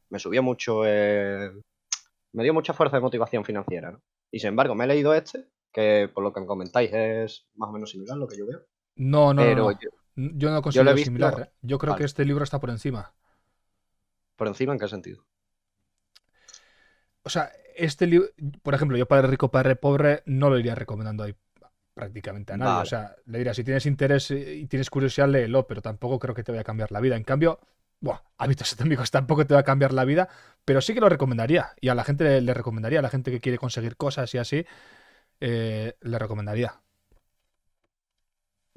me subió mucho, me dio mucha fuerza de motivación financiera, ¿no? Y sin embargo, me he leído este, que por lo que me comentáis es más o menos similar a lo que yo veo. No, no, yo no lo considero yo similar. ¿eh? Yo creo que este libro está por encima. ¿Por encima en qué sentido? O sea, este libro, por ejemplo, yo Padre Rico, Padre Pobre no lo iría recomendando ahí prácticamente a nadie. O sea, le diría, si tienes interés y tienes curiosidad, léelo, pero tampoco creo que te vaya a cambiar la vida. En cambio, buah, hábitos atómicos tampoco te va a cambiar la vida, pero sí que lo recomendaría. Y a la gente le, recomendaría, a la gente que quiere conseguir cosas y así, eh, le recomendaría.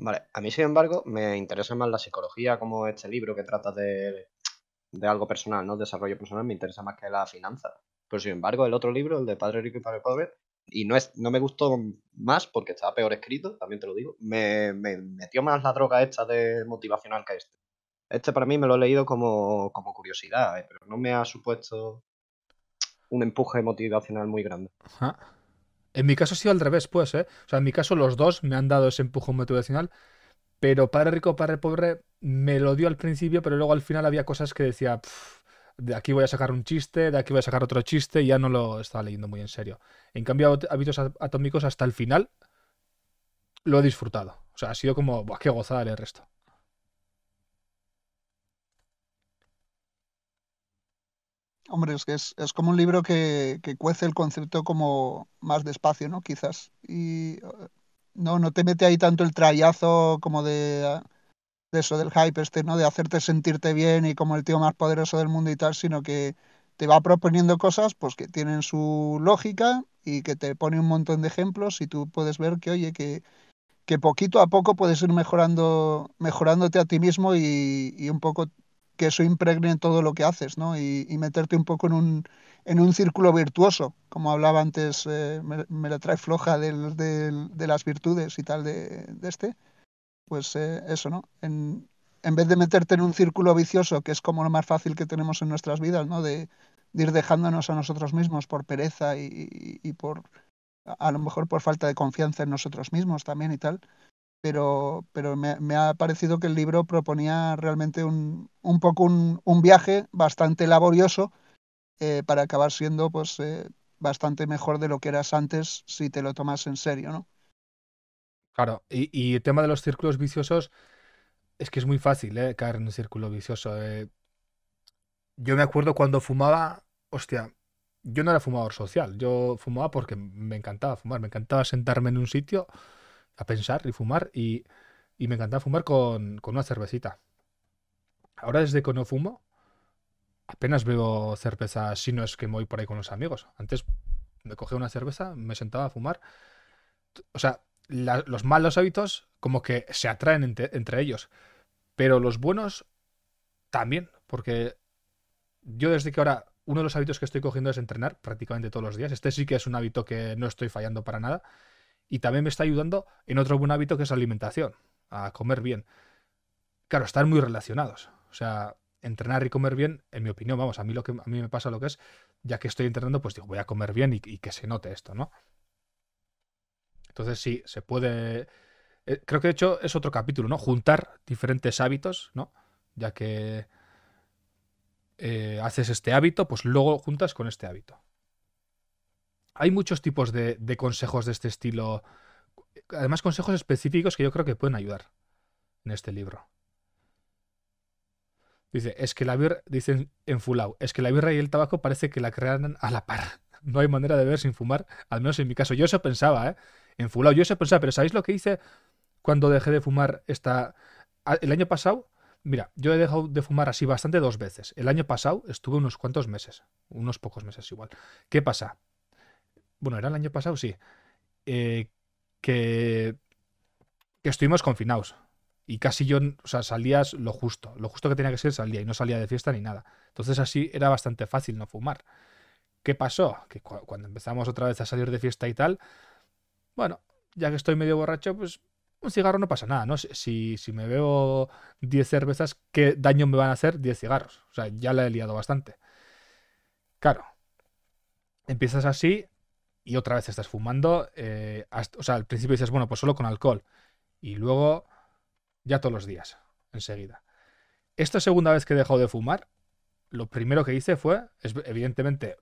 Vale, a mí sin embargo me interesa más la psicología como este libro que trata de, algo personal, ¿no? Desarrollo personal me interesa más que la finanza. Pero sin embargo el otro libro, el de Padre Rico y Padre Pobre, y no, es, no me gustó más porque estaba peor escrito, también te lo digo, me, metió más la droga esta de motivacional que este. Este para mí me lo he leído como, curiosidad, ¿eh? pero no me ha supuesto un empuje motivacional muy grande. Ajá. En mi caso ha sido al revés, pues, ¿eh? O sea, en mi caso los dos me han dado ese empujón motivacional, pero Padre Rico, Padre Pobre me lo dio al principio, pero luego al final había cosas que decía, de aquí voy a sacar un chiste, de aquí voy a sacar otro chiste, y ya no lo estaba leyendo muy en serio. En cambio, Hábitos Atómicos hasta el final lo he disfrutado. O sea, ha sido como, que qué gozada el resto. Hombre, es que es, como un libro que, cuece el concepto como más despacio, ¿no? Quizás. Y eh, no, no te mete ahí tanto el trayazo como ah, de, eso, del hype este, ¿no? De hacerte sentirte bien y como el tío más poderoso del mundo y tal, sino que te va proponiendo cosas pues que tienen su lógica y que te pone un montón de ejemplos y tú puedes ver que, oye, que, que poquito a poco puedes ir mejorando, mejorándote a ti mismo y, y un poco que eso impregne todo lo que haces, ¿no? Y, meterte un poco en un, en un círculo virtuoso, como hablaba antes, eh, me, me, la trae floja del, de las virtudes y tal de, este. Pues eh, eso, ¿no? En, vez de meterte en un círculo vicioso, que es como lo más fácil que tenemos en nuestras vidas, ¿no? De, ir dejándonos a nosotros mismos por pereza y, y, por, a lo mejor por falta de confianza en nosotros mismos también y tal pero, pero me, me, ha parecido que el libro proponía realmente un, un poco un, un, viaje bastante laborioso eh, para acabar siendo pues eh, bastante mejor de lo que eras antes si te lo tomas en serio, ¿no? Claro, y, y el tema de los círculos viciosos es que es muy fácil ¿eh? caer en un círculo vicioso. Yo me acuerdo cuando fumaba, hostia, yo no era fumador social, yo fumaba porque me encantaba fumar, me encantaba sentarme en un sitio a pensar y fumar y, me encantaba fumar con, una cervecita. Ahora desde que no fumo, apenas bebo cerveza si no es que me voy por ahí con los amigos. Antes me cogía una cerveza, me sentaba a fumar. O sea, los malos hábitos como que se atraen entre, entre ellos. Pero los buenos también, porque yo desde que ahora uno de los hábitos que estoy cogiendo es entrenar prácticamente todos los días. Este sí que es un hábito que no estoy fallando para nada. Y también me está ayudando en otro buen hábito que es alimentación, a comer bien. Claro, están muy relacionados. O sea, entrenar y comer bien, en mi opinión, vamos, a mí lo que a mí me pasa lo que es, ya que estoy entrenando, pues digo, voy a comer bien y, que se note esto, ¿no? Entonces sí, se puede. Eh, creo que de hecho es otro capítulo, ¿no? Juntar diferentes hábitos, ¿no? Ya que eh, haces este hábito, pues luego juntas con este hábito hay muchos tipos de, consejos de este estilo. Además, consejos específicos que yo creo que pueden ayudar en este libro. Dice, es que la birra, dicen en Fulau, es que la birra y el tabaco parece que la crean a la par. No hay manera de ver sin fumar, al menos en mi caso. Yo eso pensaba, ¿eh? En Fulau, yo eso pensaba, pero ¿sabéis lo que hice cuando dejé de fumar esta... El año pasado, mira, yo he dejado de fumar así bastante dos veces. El año pasado estuve unos cuantos meses, unos pocos meses igual. ¿Qué pasa? bueno, era el año pasado, sí, eh, que, que, estuvimos confinados. Y casi yo, o sea, salías lo justo, lo justo que tenía que ser salía y no salía de fiesta ni nada. Entonces así era bastante fácil no fumar. ¿Qué pasó? Que cuando empezamos otra vez a salir de fiesta y tal, bueno, ya que estoy medio borracho, pues un cigarro no pasa nada, ¿no? Si, si me veo 10 cervezas, ¿qué daño me van a hacer 10 cigarros? O sea, ya la he liado bastante. Claro, empiezas así y otra vez estás fumando, eh, o sea, al principio dices, bueno, pues solo con alcohol. Y luego ya todos los días, enseguida. Esta segunda vez que he dejado de fumar, lo primero que hice fue, es, evidentemente,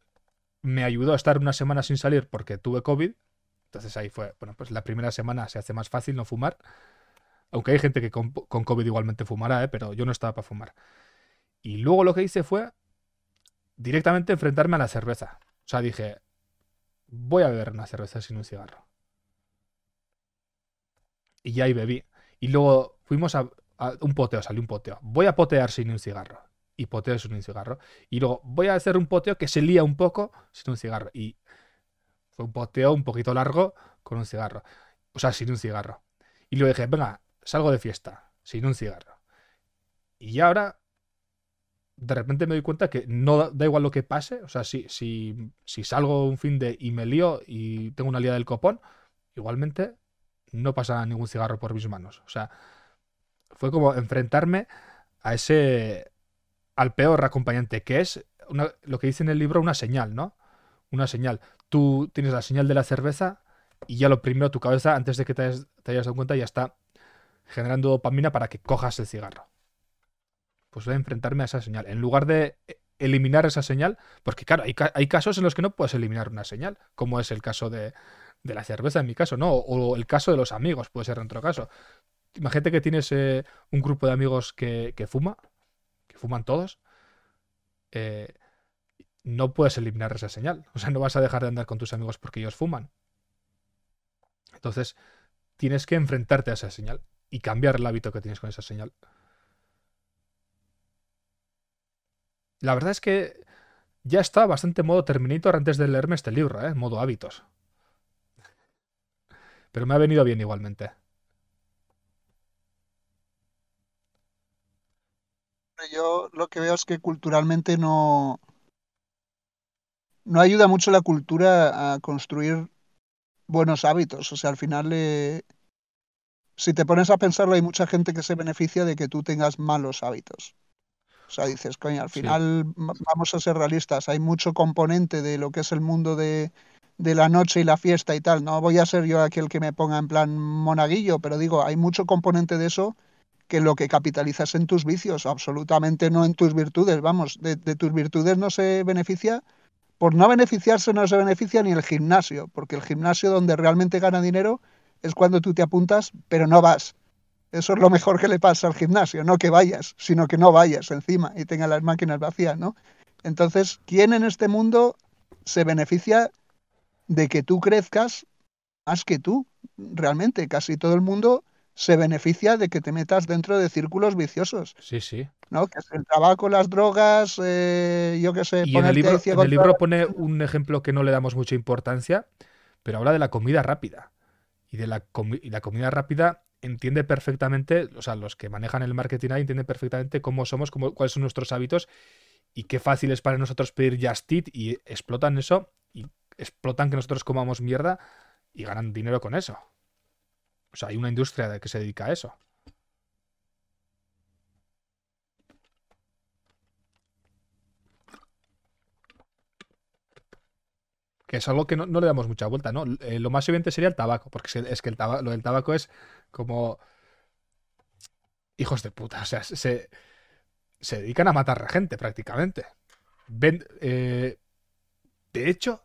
me ayudó a estar una semana sin salir porque tuve COVID. Entonces ahí fue, bueno, pues la primera semana se hace más fácil no fumar. Aunque hay gente que con, con COVID igualmente fumará, eh, pero yo no estaba para fumar. Y luego lo que hice fue directamente enfrentarme a la cerveza. O sea, dije, voy a beber una cerveza sin un cigarro. Y ya ahí bebí. Y luego fuimos a, un poteo, salió un poteo. Voy a potear sin un cigarro. Y poteo sin un cigarro. Y luego voy a hacer un poteo que se lía un poco sin un cigarro. Y fue un poteo un poquito largo con un cigarro. O sea, sin un cigarro. Y luego dije, venga, salgo de fiesta, sin un cigarro. Y ahora de repente me doy cuenta que no da, igual lo que pase. O sea, si, si, si, salgo un fin de y me lío y tengo una liada del copón, igualmente no pasa ningún cigarro por mis manos. O sea, fue como enfrentarme a ese. al peor acompañante, que es lo que dice en el libro, una señal, ¿no? Una señal. Tú tienes la señal de la cerveza y ya lo primero, tu cabeza, antes de que te hayas, te hayas dado cuenta, ya está generando dopamina para que cojas el cigarro pues voy a enfrentarme a esa señal. En lugar de eh, eliminar esa señal, porque claro, hay, casos en los que no puedes eliminar una señal, como es el caso de, la cerveza en mi caso, ¿no? O, el caso de los amigos, puede ser en otro caso. Imagínate que tienes eh, un grupo de amigos que, que fuma, que fuman todos. Eh, no puedes eliminar esa señal. O sea, no vas a dejar de andar con tus amigos porque ellos fuman. Entonces, tienes que enfrentarte a esa señal y cambiar el hábito que tienes con esa señal. La verdad es que ya está bastante modo Terminator antes de leerme este libro, ¿eh? modo hábitos. Pero me ha venido bien igualmente. Yo lo que veo es que culturalmente no, no ayuda mucho la cultura a construir buenos hábitos. O sea, al final, eh, si te pones a pensarlo, hay mucha gente que se beneficia de que tú tengas malos hábitos. O sea, dices, coño, al final vamos a ser realistas, hay mucho componente de lo que es el mundo de, la noche y la fiesta y tal. No voy a ser yo aquel que me ponga en plan monaguillo, pero digo, hay mucho componente de eso que lo que capitalizas en tus vicios, absolutamente no en tus virtudes. Vamos, de, tus virtudes no se beneficia. Por no beneficiarse no se beneficia ni el gimnasio, porque el gimnasio donde realmente gana dinero es cuando tú te apuntas, pero no vas. Eso es lo mejor que le pasa al gimnasio, no que vayas, sino que no vayas encima y tenga las máquinas vacías, ¿no? Entonces, ¿quién en este mundo se beneficia de que tú crezcas más que tú? Realmente, casi todo el mundo se beneficia de que te metas dentro de círculos viciosos. Sí, sí. ¿No? Que es el tabaco, las drogas, eh, yo qué sé. el, libro, pone un ejemplo que no le damos mucha importancia, pero habla de la comida rápida. Y de la, y la comida rápida entiende perfectamente, o sea, los que manejan el marketing ahí entienden perfectamente cómo somos, cómo, cuáles son nuestros hábitos y qué fácil es para nosotros pedir justit y explotan eso y explotan que nosotros comamos mierda y ganan dinero con eso. O sea, hay una industria que se dedica a eso. Que es algo que no, le damos mucha vuelta, ¿no? Eh, lo más evidente sería el tabaco, porque es que el lo del tabaco es como. Hijos de puta. O sea, se, dedican a matar a gente prácticamente. Ven, eh, de hecho,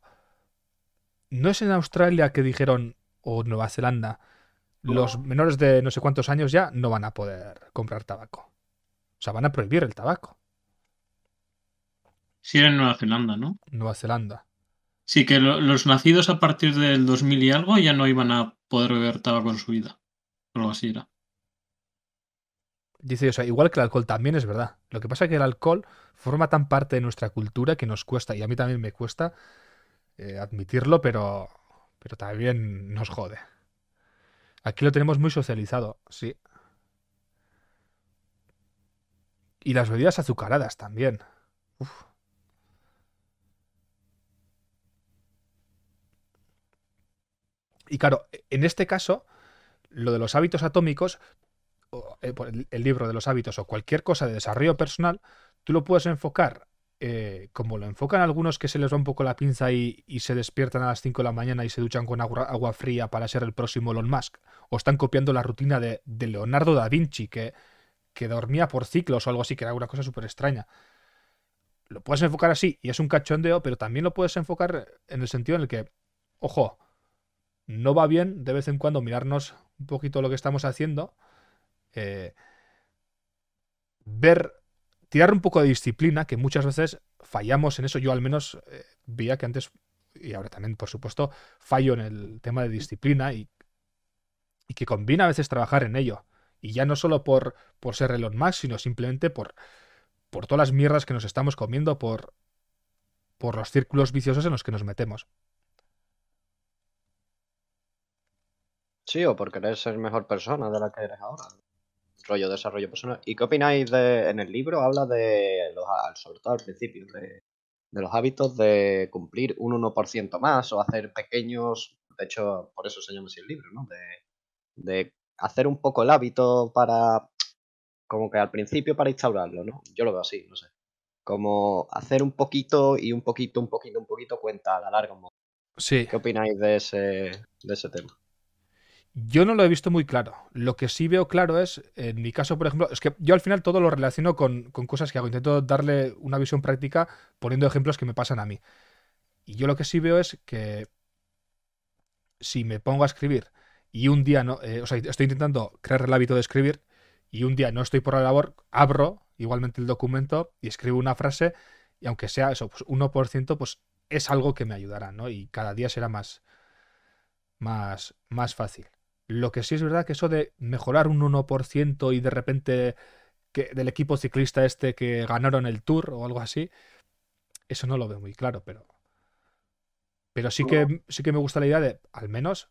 no es en Australia que dijeron, o Nueva Zelanda, los menores de no sé cuántos años ya no van a poder comprar tabaco. O sea, van a prohibir el tabaco. Sí, en Nueva Zelanda, ¿no? Nueva Zelanda. Sí, que los nacidos a partir del 2000 y algo ya no iban a poder beber tabaco en su vida así era. Dice, o sea, igual que el alcohol también es verdad. Lo que pasa es que el alcohol forma tan parte de nuestra cultura que nos cuesta, y a mí también me cuesta eh, admitirlo, pero, pero también nos jode. Aquí lo tenemos muy socializado, sí. Y las bebidas azucaradas también. Y claro, en este caso, lo de los hábitos atómicos, eh, el libro de los hábitos o cualquier cosa de desarrollo personal, tú lo puedes enfocar eh, como lo enfocan algunos que se les va un poco la pinza y, se despiertan a las 5 de la mañana y se duchan con agua, fría para ser el próximo Elon Musk, o están copiando la rutina de, de Leonardo da Vinci, que, que, dormía por ciclos o algo así, que era una cosa súper extraña. Lo puedes enfocar así y es un cachondeo, pero también lo puedes enfocar en el sentido en el que, ojo, no va bien de vez en cuando mirarnos un poquito lo que estamos haciendo, eh, ver, tirar un poco de disciplina, que muchas veces fallamos en eso. Yo al menos eh, veía que antes, y ahora también, por supuesto, fallo en el tema de disciplina y, que combina a veces trabajar en ello. Y ya no solo por, por ser Elon Musk, sino simplemente por, por todas las mierdas que nos estamos comiendo, por, por los círculos viciosos en los que nos metemos. Sí, o por querer ser mejor persona de la que eres ahora. Rollo desarrollo personal. ¿Y qué opináis de. En el libro habla de. Los, sobre todo al principio, de, los hábitos de cumplir un 1% más o hacer pequeños. De hecho, por eso se llama así el libro, ¿no? De, hacer un poco el hábito para. Como que al principio para instaurarlo, ¿no? Yo lo veo así, no sé. Como hacer un poquito y un poquito, un poquito, un poquito cuenta a la larga. Sí. ¿Qué opináis de ese, de ese tema? Yo no lo he visto muy claro. Lo que sí veo claro es, en mi caso, por ejemplo, es que yo al final todo lo relaciono con, cosas que hago. Intento darle una visión práctica poniendo ejemplos que me pasan a mí. Y yo lo que sí veo es que si me pongo a escribir y un día no, eh, o sea, estoy intentando crear el hábito de escribir y un día no estoy por la labor, abro igualmente el documento y escribo una frase y aunque sea eso, pues 1%, pues es algo que me ayudará, ¿no? Y cada día será más, más, más fácil. Lo que sí es verdad que eso de mejorar un 1% y de repente que, del equipo ciclista este que ganaron el Tour o algo así, eso no lo veo muy claro, pero. Pero sí que, sí que me gusta la idea de, al menos,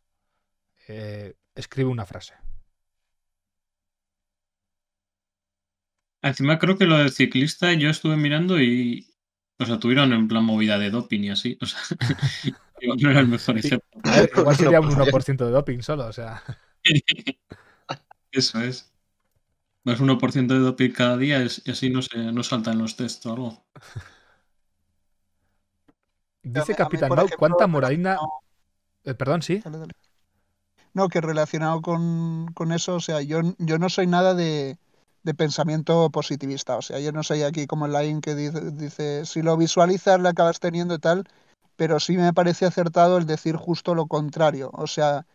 eh, escribe una frase. Encima creo que lo del ciclista yo estuve mirando y, o sea, tuvieron en plan movida de doping y así. O sea, Igual sería un 1% de doping solo, o sea. Eso es. Más 1% de doping cada día y así no, se, no saltan los textos o algo. Dice Capitán Mau, ¿cuánta moralina. Eh, perdón, sí. No, que relacionado con, eso, o sea, yo, yo no soy nada de, pensamiento positivista. O sea, yo no soy aquí como el line que dice, dice, si lo visualizas, le acabas teniendo y tal pero sí me parece acertado el decir justo lo contrario. O sea,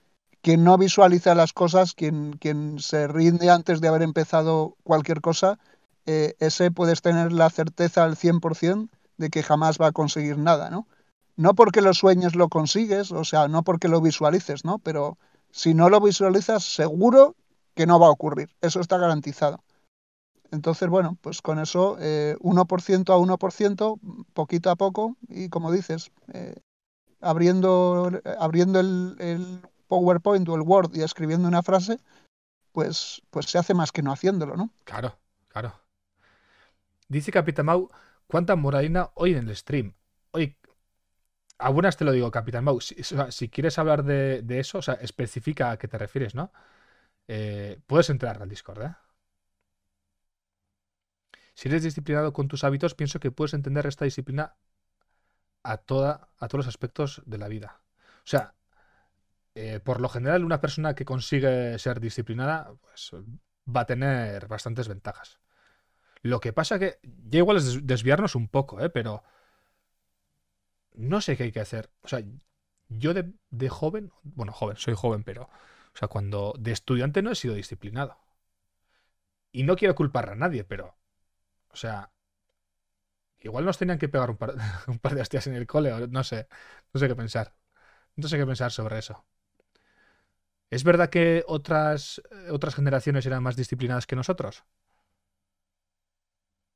quien no visualiza las cosas, quien, quien se rinde antes de haber empezado cualquier cosa, eh, ese puedes tener la certeza al 100% de que jamás va a conseguir nada, ¿no? No porque los sueños lo consigues, o sea, no porque lo visualices, ¿no? Pero si no lo visualizas, seguro que no va a ocurrir. Eso está garantizado. Entonces, bueno, pues con eso, 1% eh, a 1%, poquito a poco, y como dices, eh, abriendo, abriendo el, PowerPoint o el Word y escribiendo una frase, pues, pues se hace más que no haciéndolo, ¿no? Claro, claro. Dice Capitán Mau, ¿cuánta moralina hoy en el stream? Hoy, a buenas te lo digo, Capitán Mau, si, o sea, si quieres hablar de, eso, o sea, especifica a qué te refieres, ¿no? Eh, puedes entrar al Discord, ¿eh? Si eres disciplinado con tus hábitos, pienso que puedes entender esta disciplina a, toda, a todos los aspectos de la vida. O sea, eh, por lo general, una persona que consigue ser disciplinada pues, va a tener bastantes ventajas. Lo que pasa que ya igual es desviarnos un poco, ¿eh? pero no sé qué hay que hacer. O sea, yo de, joven, bueno, joven, soy joven, pero, o sea, cuando de estudiante no he sido disciplinado. Y no quiero culpar a nadie, pero o sea, igual nos tenían que pegar un par, de hostias en el cole, no sé, no sé qué pensar. No sé qué pensar sobre eso. ¿Es verdad que otras, eh, otras generaciones eran más disciplinadas que nosotros?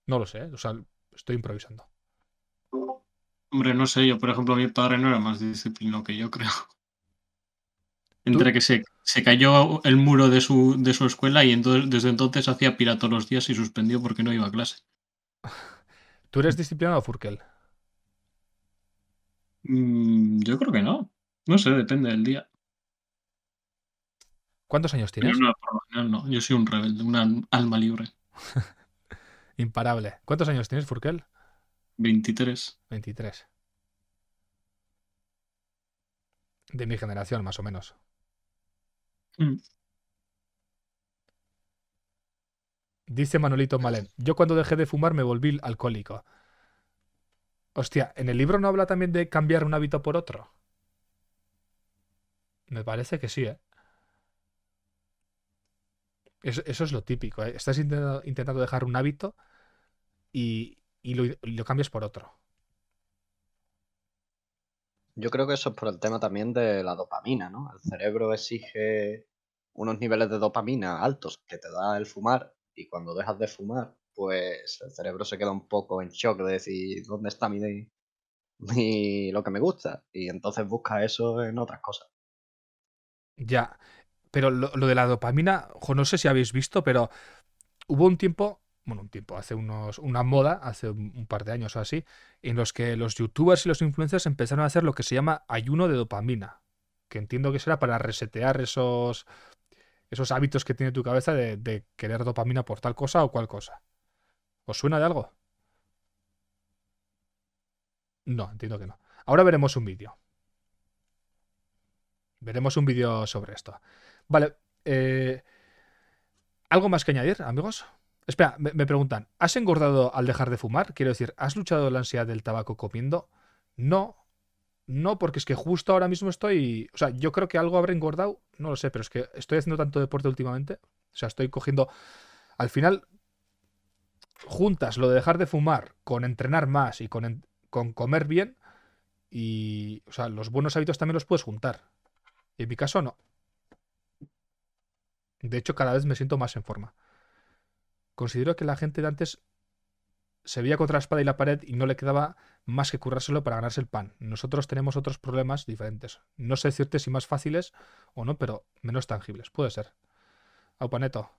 No lo sé, o sea, estoy improvisando. Hombre, no sé, yo por ejemplo, mi padre no era más disciplinado que yo, creo. Entre que se, cayó el muro de su, escuela y entonces, desde entonces hacía pirato los días y suspendió porque no iba a clase. ¿Tú eres disciplinado, Furkel? Mm, yo creo que no. No sé, depende del día. ¿Cuántos años tienes? Yo no, yo soy un rebelde, un alma libre. Imparable. ¿Cuántos años tienes, Furkel? 23. 23. De mi generación, más o menos. Mm. Dice Manolito Malén, yo cuando dejé de fumar me volví alcohólico. Hostia, ¿en el libro no habla también de cambiar un hábito por otro? Me parece que sí, ¿eh? Eso, es lo típico, ¿eh? Estás intentando, dejar un hábito y, lo, lo cambias por otro. Yo creo que eso es por el tema también de la dopamina, ¿no? El cerebro exige unos niveles de dopamina altos que te da el fumar y cuando dejas de fumar, pues el cerebro se queda un poco en shock de decir, ¿dónde está mi, mi lo que me gusta? Y entonces busca eso en otras cosas. Ya, pero lo, de la dopamina, no sé si habéis visto, pero hubo un tiempo bueno, un tiempo, hace unos, una moda, hace un, par de años o así, en los que los youtubers y los influencers empezaron a hacer lo que se llama ayuno de dopamina, que entiendo que será para resetear esos esos hábitos que tiene tu cabeza de, querer dopamina por tal cosa o cual cosa. ¿Os suena de algo? No, entiendo que no. Ahora veremos un vídeo. Veremos un vídeo sobre esto. Vale. Eh, ¿Algo más que añadir, amigos? Espera, me, me preguntan, ¿has engordado al dejar de fumar? Quiero decir, ¿has luchado la ansiedad del tabaco comiendo? No, no, porque es que justo ahora mismo estoy. O sea, yo creo que algo habré engordado, no lo sé, pero es que estoy haciendo tanto deporte últimamente. O sea, estoy cogiendo. Al final, juntas lo de dejar de fumar con entrenar más y con, con comer bien. Y. O sea, los buenos hábitos también los puedes juntar. Y en mi caso, no. De hecho, cada vez me siento más en forma. Considero que la gente de antes se veía contra la espada y la pared y no le quedaba más que currárselo para ganarse el pan. Nosotros tenemos otros problemas diferentes. No sé decirte si más fáciles o no, pero menos tangibles. Puede ser. Aupaneto.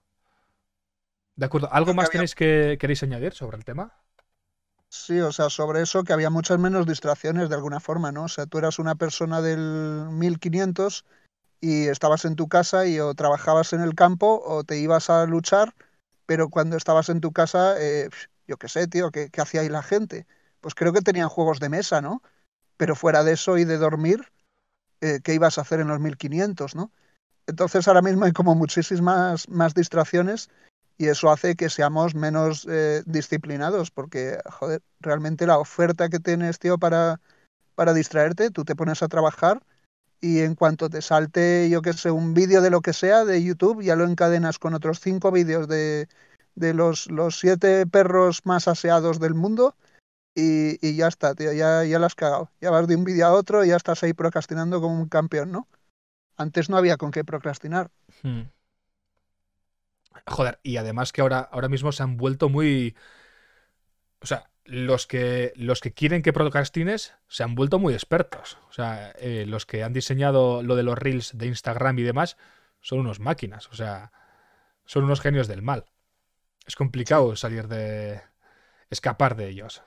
De acuerdo. ¿Algo más tenéis que queréis añadir sobre el tema? Sí, o sea, sobre eso que había muchas menos distracciones de alguna forma, ¿no? O sea, tú eras una persona del 1500 y estabas en tu casa y o trabajabas en el campo o te ibas a luchar, pero cuando estabas en tu casa... Eh, yo qué sé, tío, ¿qué, hacía ahí la gente? Pues creo que tenían juegos de mesa, ¿no? Pero fuera de eso y de dormir, eh, ¿qué ibas a hacer en los 1500, no? Entonces ahora mismo hay como muchísimas más, distracciones y eso hace que seamos menos eh, disciplinados porque, joder, realmente la oferta que tienes, tío, para, para distraerte, tú te pones a trabajar y en cuanto te salte, yo qué sé, un vídeo de lo que sea de YouTube, ya lo encadenas con otros cinco vídeos de de los, los siete perros más aseados del mundo y, ya está, tío, ya, ya la has cagado. Ya vas de un vídeo a otro y ya estás ahí procrastinando como un campeón, ¿no? Antes no había con qué procrastinar. Hmm. Joder, y además que ahora, ahora mismo se han vuelto muy... O sea, los que, los que quieren que procrastines se han vuelto muy expertos. O sea, eh, los que han diseñado lo de los reels de Instagram y demás son unos máquinas. O sea, son unos genios del mal. Es complicado salir de. escapar de ellos.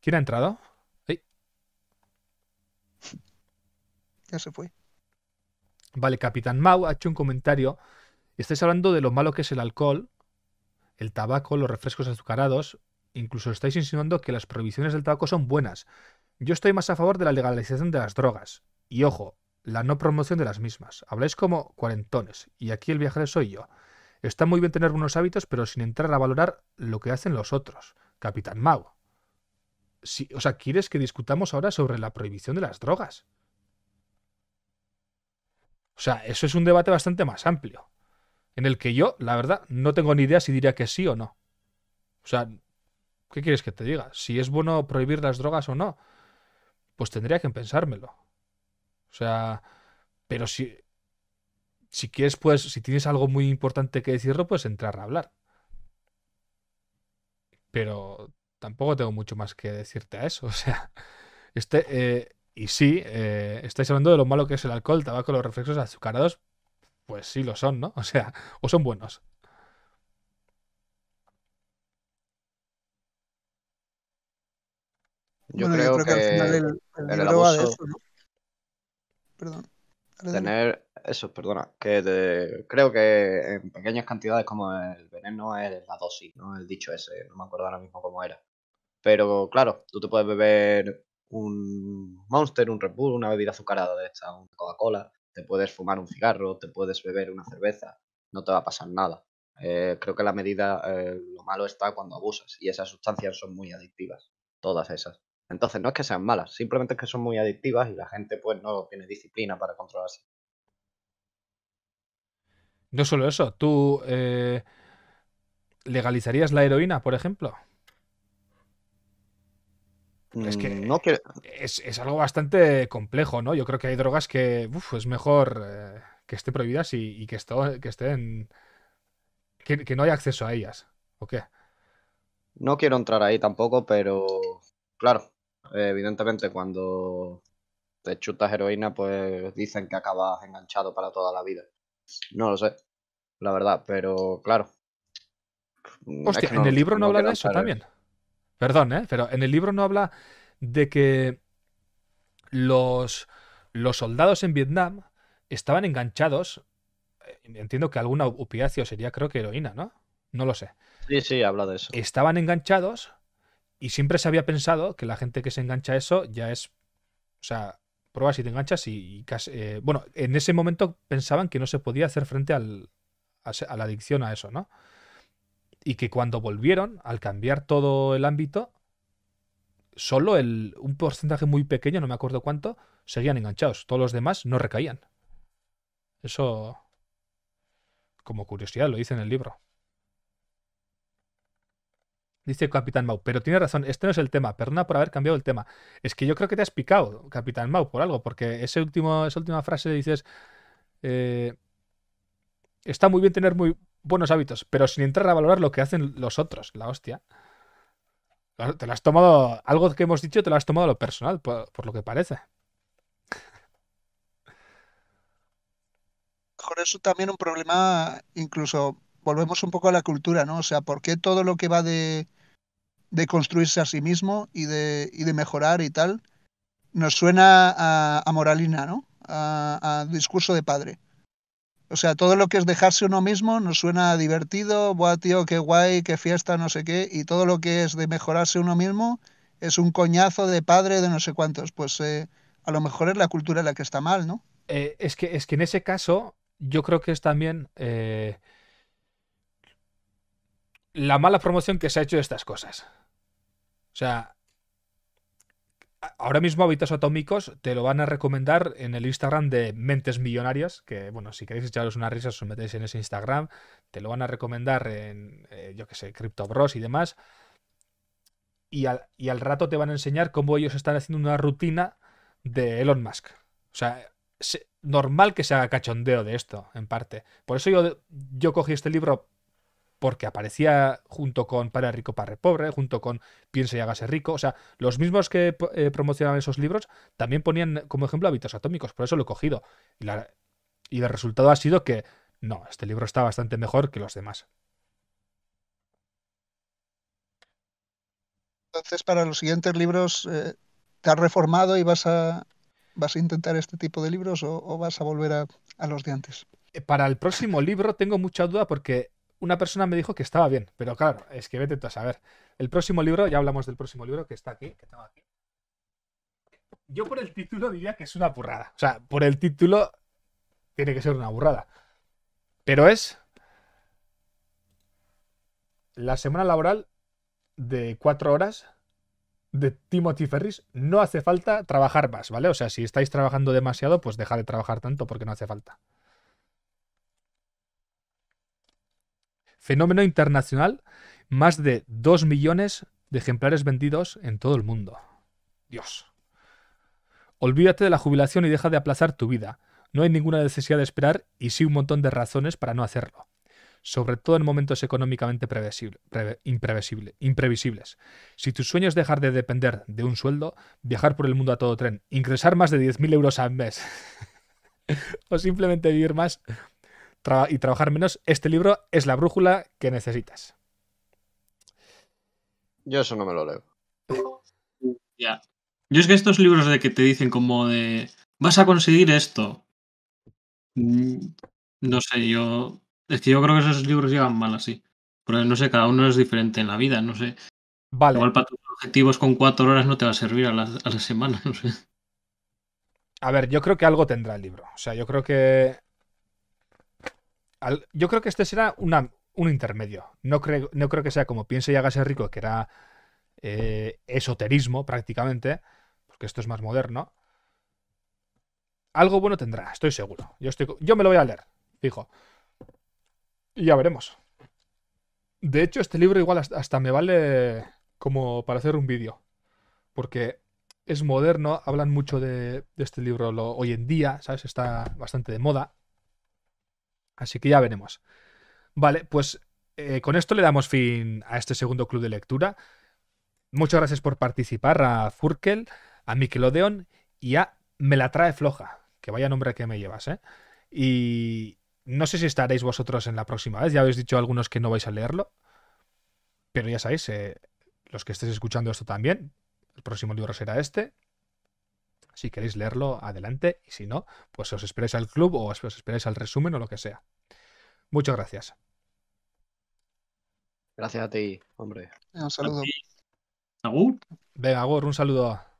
¿Quién ha entrado? Ya se fue. Vale, Capitán Mau ha hecho un comentario. Estáis hablando de lo malo que es el alcohol, el tabaco, los refrescos azucarados. Incluso estáis insinuando que las prohibiciones del tabaco son buenas. Yo estoy más a favor de la legalización de las drogas. Y ojo, la no promoción de las mismas. Habláis como cuarentones. Y aquí el viajero soy yo. Está muy bien tener buenos hábitos, pero sin entrar a valorar lo que hacen los otros. Capitán Mau. Si, o sea, ¿quieres que discutamos ahora sobre la prohibición de las drogas? O sea, eso es un debate bastante más amplio, en el que yo, la verdad, no tengo ni idea si diría que sí o no. O sea, ¿qué quieres que te diga? Si es bueno prohibir las drogas o no, pues tendría que pensármelo. O sea, pero si si quieres, pues, si tienes algo muy importante que decirlo, puedes entrar a hablar. Pero tampoco tengo mucho más que decirte a eso. O sea, este, eh, y sí, eh, estáis hablando de lo malo que es el alcohol, el tabaco, los reflejos azucarados. Pues sí lo son, ¿no? O sea, o son buenos. Yo, creo, que, al final el, Perdón. Tener, eso, perdona, que creo que en pequeñas cantidades como el veneno es la dosis, ¿no? El dicho ese, no me acuerdo ahora mismo cómo era. Pero claro, tú te puedes beber un Monster, un Red una bebida azucarada de esta, una Coca-Cola, te puedes fumar un cigarro, te puedes beber una cerveza, no te va a pasar nada. Eh, creo que la medida, eh, lo malo está cuando abusas y esas sustancias son muy adictivas, todas esas. Entonces no es que sean malas, simplemente es que son muy adictivas y la gente pues no tiene disciplina para controlarse. No solo eso, tú eh, legalizarías la heroína, por ejemplo. Es que, mm, no Es, algo bastante complejo, ¿no? Yo creo que hay drogas que es mejor eh, que estén prohibidas y, que, que estén. Que, que, no haya acceso a ellas. ¿O qué? No quiero entrar ahí tampoco, pero. Claro, evidentemente cuando te chutas heroína, pues dicen que acabas enganchado para toda la vida. No lo sé, la verdad, pero claro. Mm, Hostia, en el libro no, habla de eso también. Perdón, ¿eh? pero en el libro no habla de que los, los soldados en Vietnam estaban enganchados. Eh, entiendo que alguna upiacio sería, creo que heroína, ¿no? No lo sé. Sí, sí, habla de eso. Estaban enganchados y siempre se había pensado que la gente que se engancha a eso ya es. O sea, pruebas y te enganchas y, eh, bueno, en ese momento pensaban que no se podía hacer frente a, la adicción a eso, ¿no? Y que cuando volvieron, al cambiar todo el ámbito, solo el, un porcentaje muy pequeño, no me acuerdo cuánto, seguían enganchados. Todos los demás no recaían. Eso, como curiosidad, lo dice en el libro dice Capitán Mau. Pero tiene razón, este no es el tema. Perdona por haber cambiado el tema. Es que yo creo que te has picado, Capitán Mau, por algo, porque ese último, esa última frase dices. Eh, está muy bien tener muy buenos hábitos, pero sin entrar a valorar lo que hacen los otros, la hostia. Te lo has tomado, algo que hemos dicho, te lo has tomado a lo personal, por, por lo que parece. Por eso también un problema incluso volvemos un poco a la cultura, ¿no? O sea, ¿por qué todo lo que va de, construirse a sí mismo y de, de mejorar y tal, nos suena a, moralina, ¿no? A, discurso de padre. O sea, todo lo que es dejarse uno mismo nos suena divertido, buah, tío, qué guay, qué fiesta, no sé qué, y todo lo que es de mejorarse uno mismo es un coñazo de padre de no sé cuántos. Pues eh, a lo mejor es la cultura la que está mal, ¿no? Eh, es, que, es que en ese caso, yo creo que es también... Eh, la mala promoción que se ha hecho de estas cosas. O sea, ahora mismo hábitos atómicos te lo van a recomendar en el Instagram de Mentes Millonarias, que bueno, si queréis echaros una risa, os metéis en ese Instagram, te lo van a recomendar en, eh, yo que sé, Crypto Bros y demás. Y al, rato te van a enseñar cómo ellos están haciendo una rutina de Elon Musk. O sea, normal que se haga cachondeo de esto, en parte. Por eso yo, yo cogí este libro porque aparecía junto con Para Rico, Para Pobre, junto con Piense y hágase rico. O sea, los mismos que eh, promocionaban esos libros también ponían como ejemplo hábitos atómicos, por eso lo he cogido. Y, el resultado ha sido que no, este libro está bastante mejor que los demás. Entonces, para los siguientes libros, eh, ¿te has reformado y vas a, vas a intentar este tipo de libros o, vas a volver a, a, los de antes? Eh, para el próximo libro tengo mucha duda porque una persona me dijo que estaba bien, pero claro, es que vete tú a saber. El próximo libro, ya hablamos del próximo libro que está aquí, aquí. Yo por el título diría que es una burrada. O sea, por el título tiene que ser una burrada. Pero es la semana laboral de cuatro horas de Timothy Ferris. No hace falta trabajar más, ¿vale? O sea, si estáis trabajando demasiado, pues deja de trabajar tanto porque no hace falta. Fenómeno internacional, más de 2 millones de ejemplares vendidos en todo el mundo. Dios. Olvídate de la jubilación y deja de aplazar tu vida. No hay ninguna necesidad de esperar y sí un montón de razones para no hacerlo. Sobre todo en momentos económicamente imprevisibles. Si tus sueños dejar de depender de un sueldo, viajar por el mundo a todo tren, ingresar más de 10.000 euros al mes o simplemente vivir más, y trabajar menos, este libro es la brújula que necesitas. Yo eso no me lo leo. Ya. Yo es que estos libros de que te dicen como de vas a conseguir esto. Mm, no sé, yo. Es que yo creo que esos libros llegan mal así. Porque no sé, cada uno es diferente en la vida, no sé. Vale. Igual para tus objetivos con cuatro horas no te va a servir a la, a la semana, no sé. A ver, yo creo que algo tendrá el libro. O sea, yo creo que yo creo que este será un intermedio. No creo, no creo que sea como piense y ser rico, que era eh, esoterismo prácticamente, porque esto es más moderno. Algo bueno tendrá, estoy seguro. Yo, estoy, yo me lo voy a leer, fijo. Y ya veremos. De hecho, este libro igual hasta, me vale como para hacer un vídeo. Porque es moderno, hablan mucho de, este libro hoy en día, ¿sabes? Está bastante de moda. Así que ya veremos. Vale, pues eh, con esto le damos fin a este segundo club de lectura. Muchas gracias por participar a Furkel, a Mikelodeon y a Me la trae floja. Que vaya nombre que me llevas, ¿eh? Y no sé si estaréis vosotros en la próxima vez. Ya habéis dicho algunos que no vais a leerlo. Pero ya sabéis, eh, los que estéis escuchando esto también, el próximo libro será este. Si queréis leerlo, adelante. Y si no, pues os esperáis al club o os esperáis al resumen o lo que sea. Muchas gracias. Gracias a ti, hombre. Un saludo. Venga, Agur, un saludo.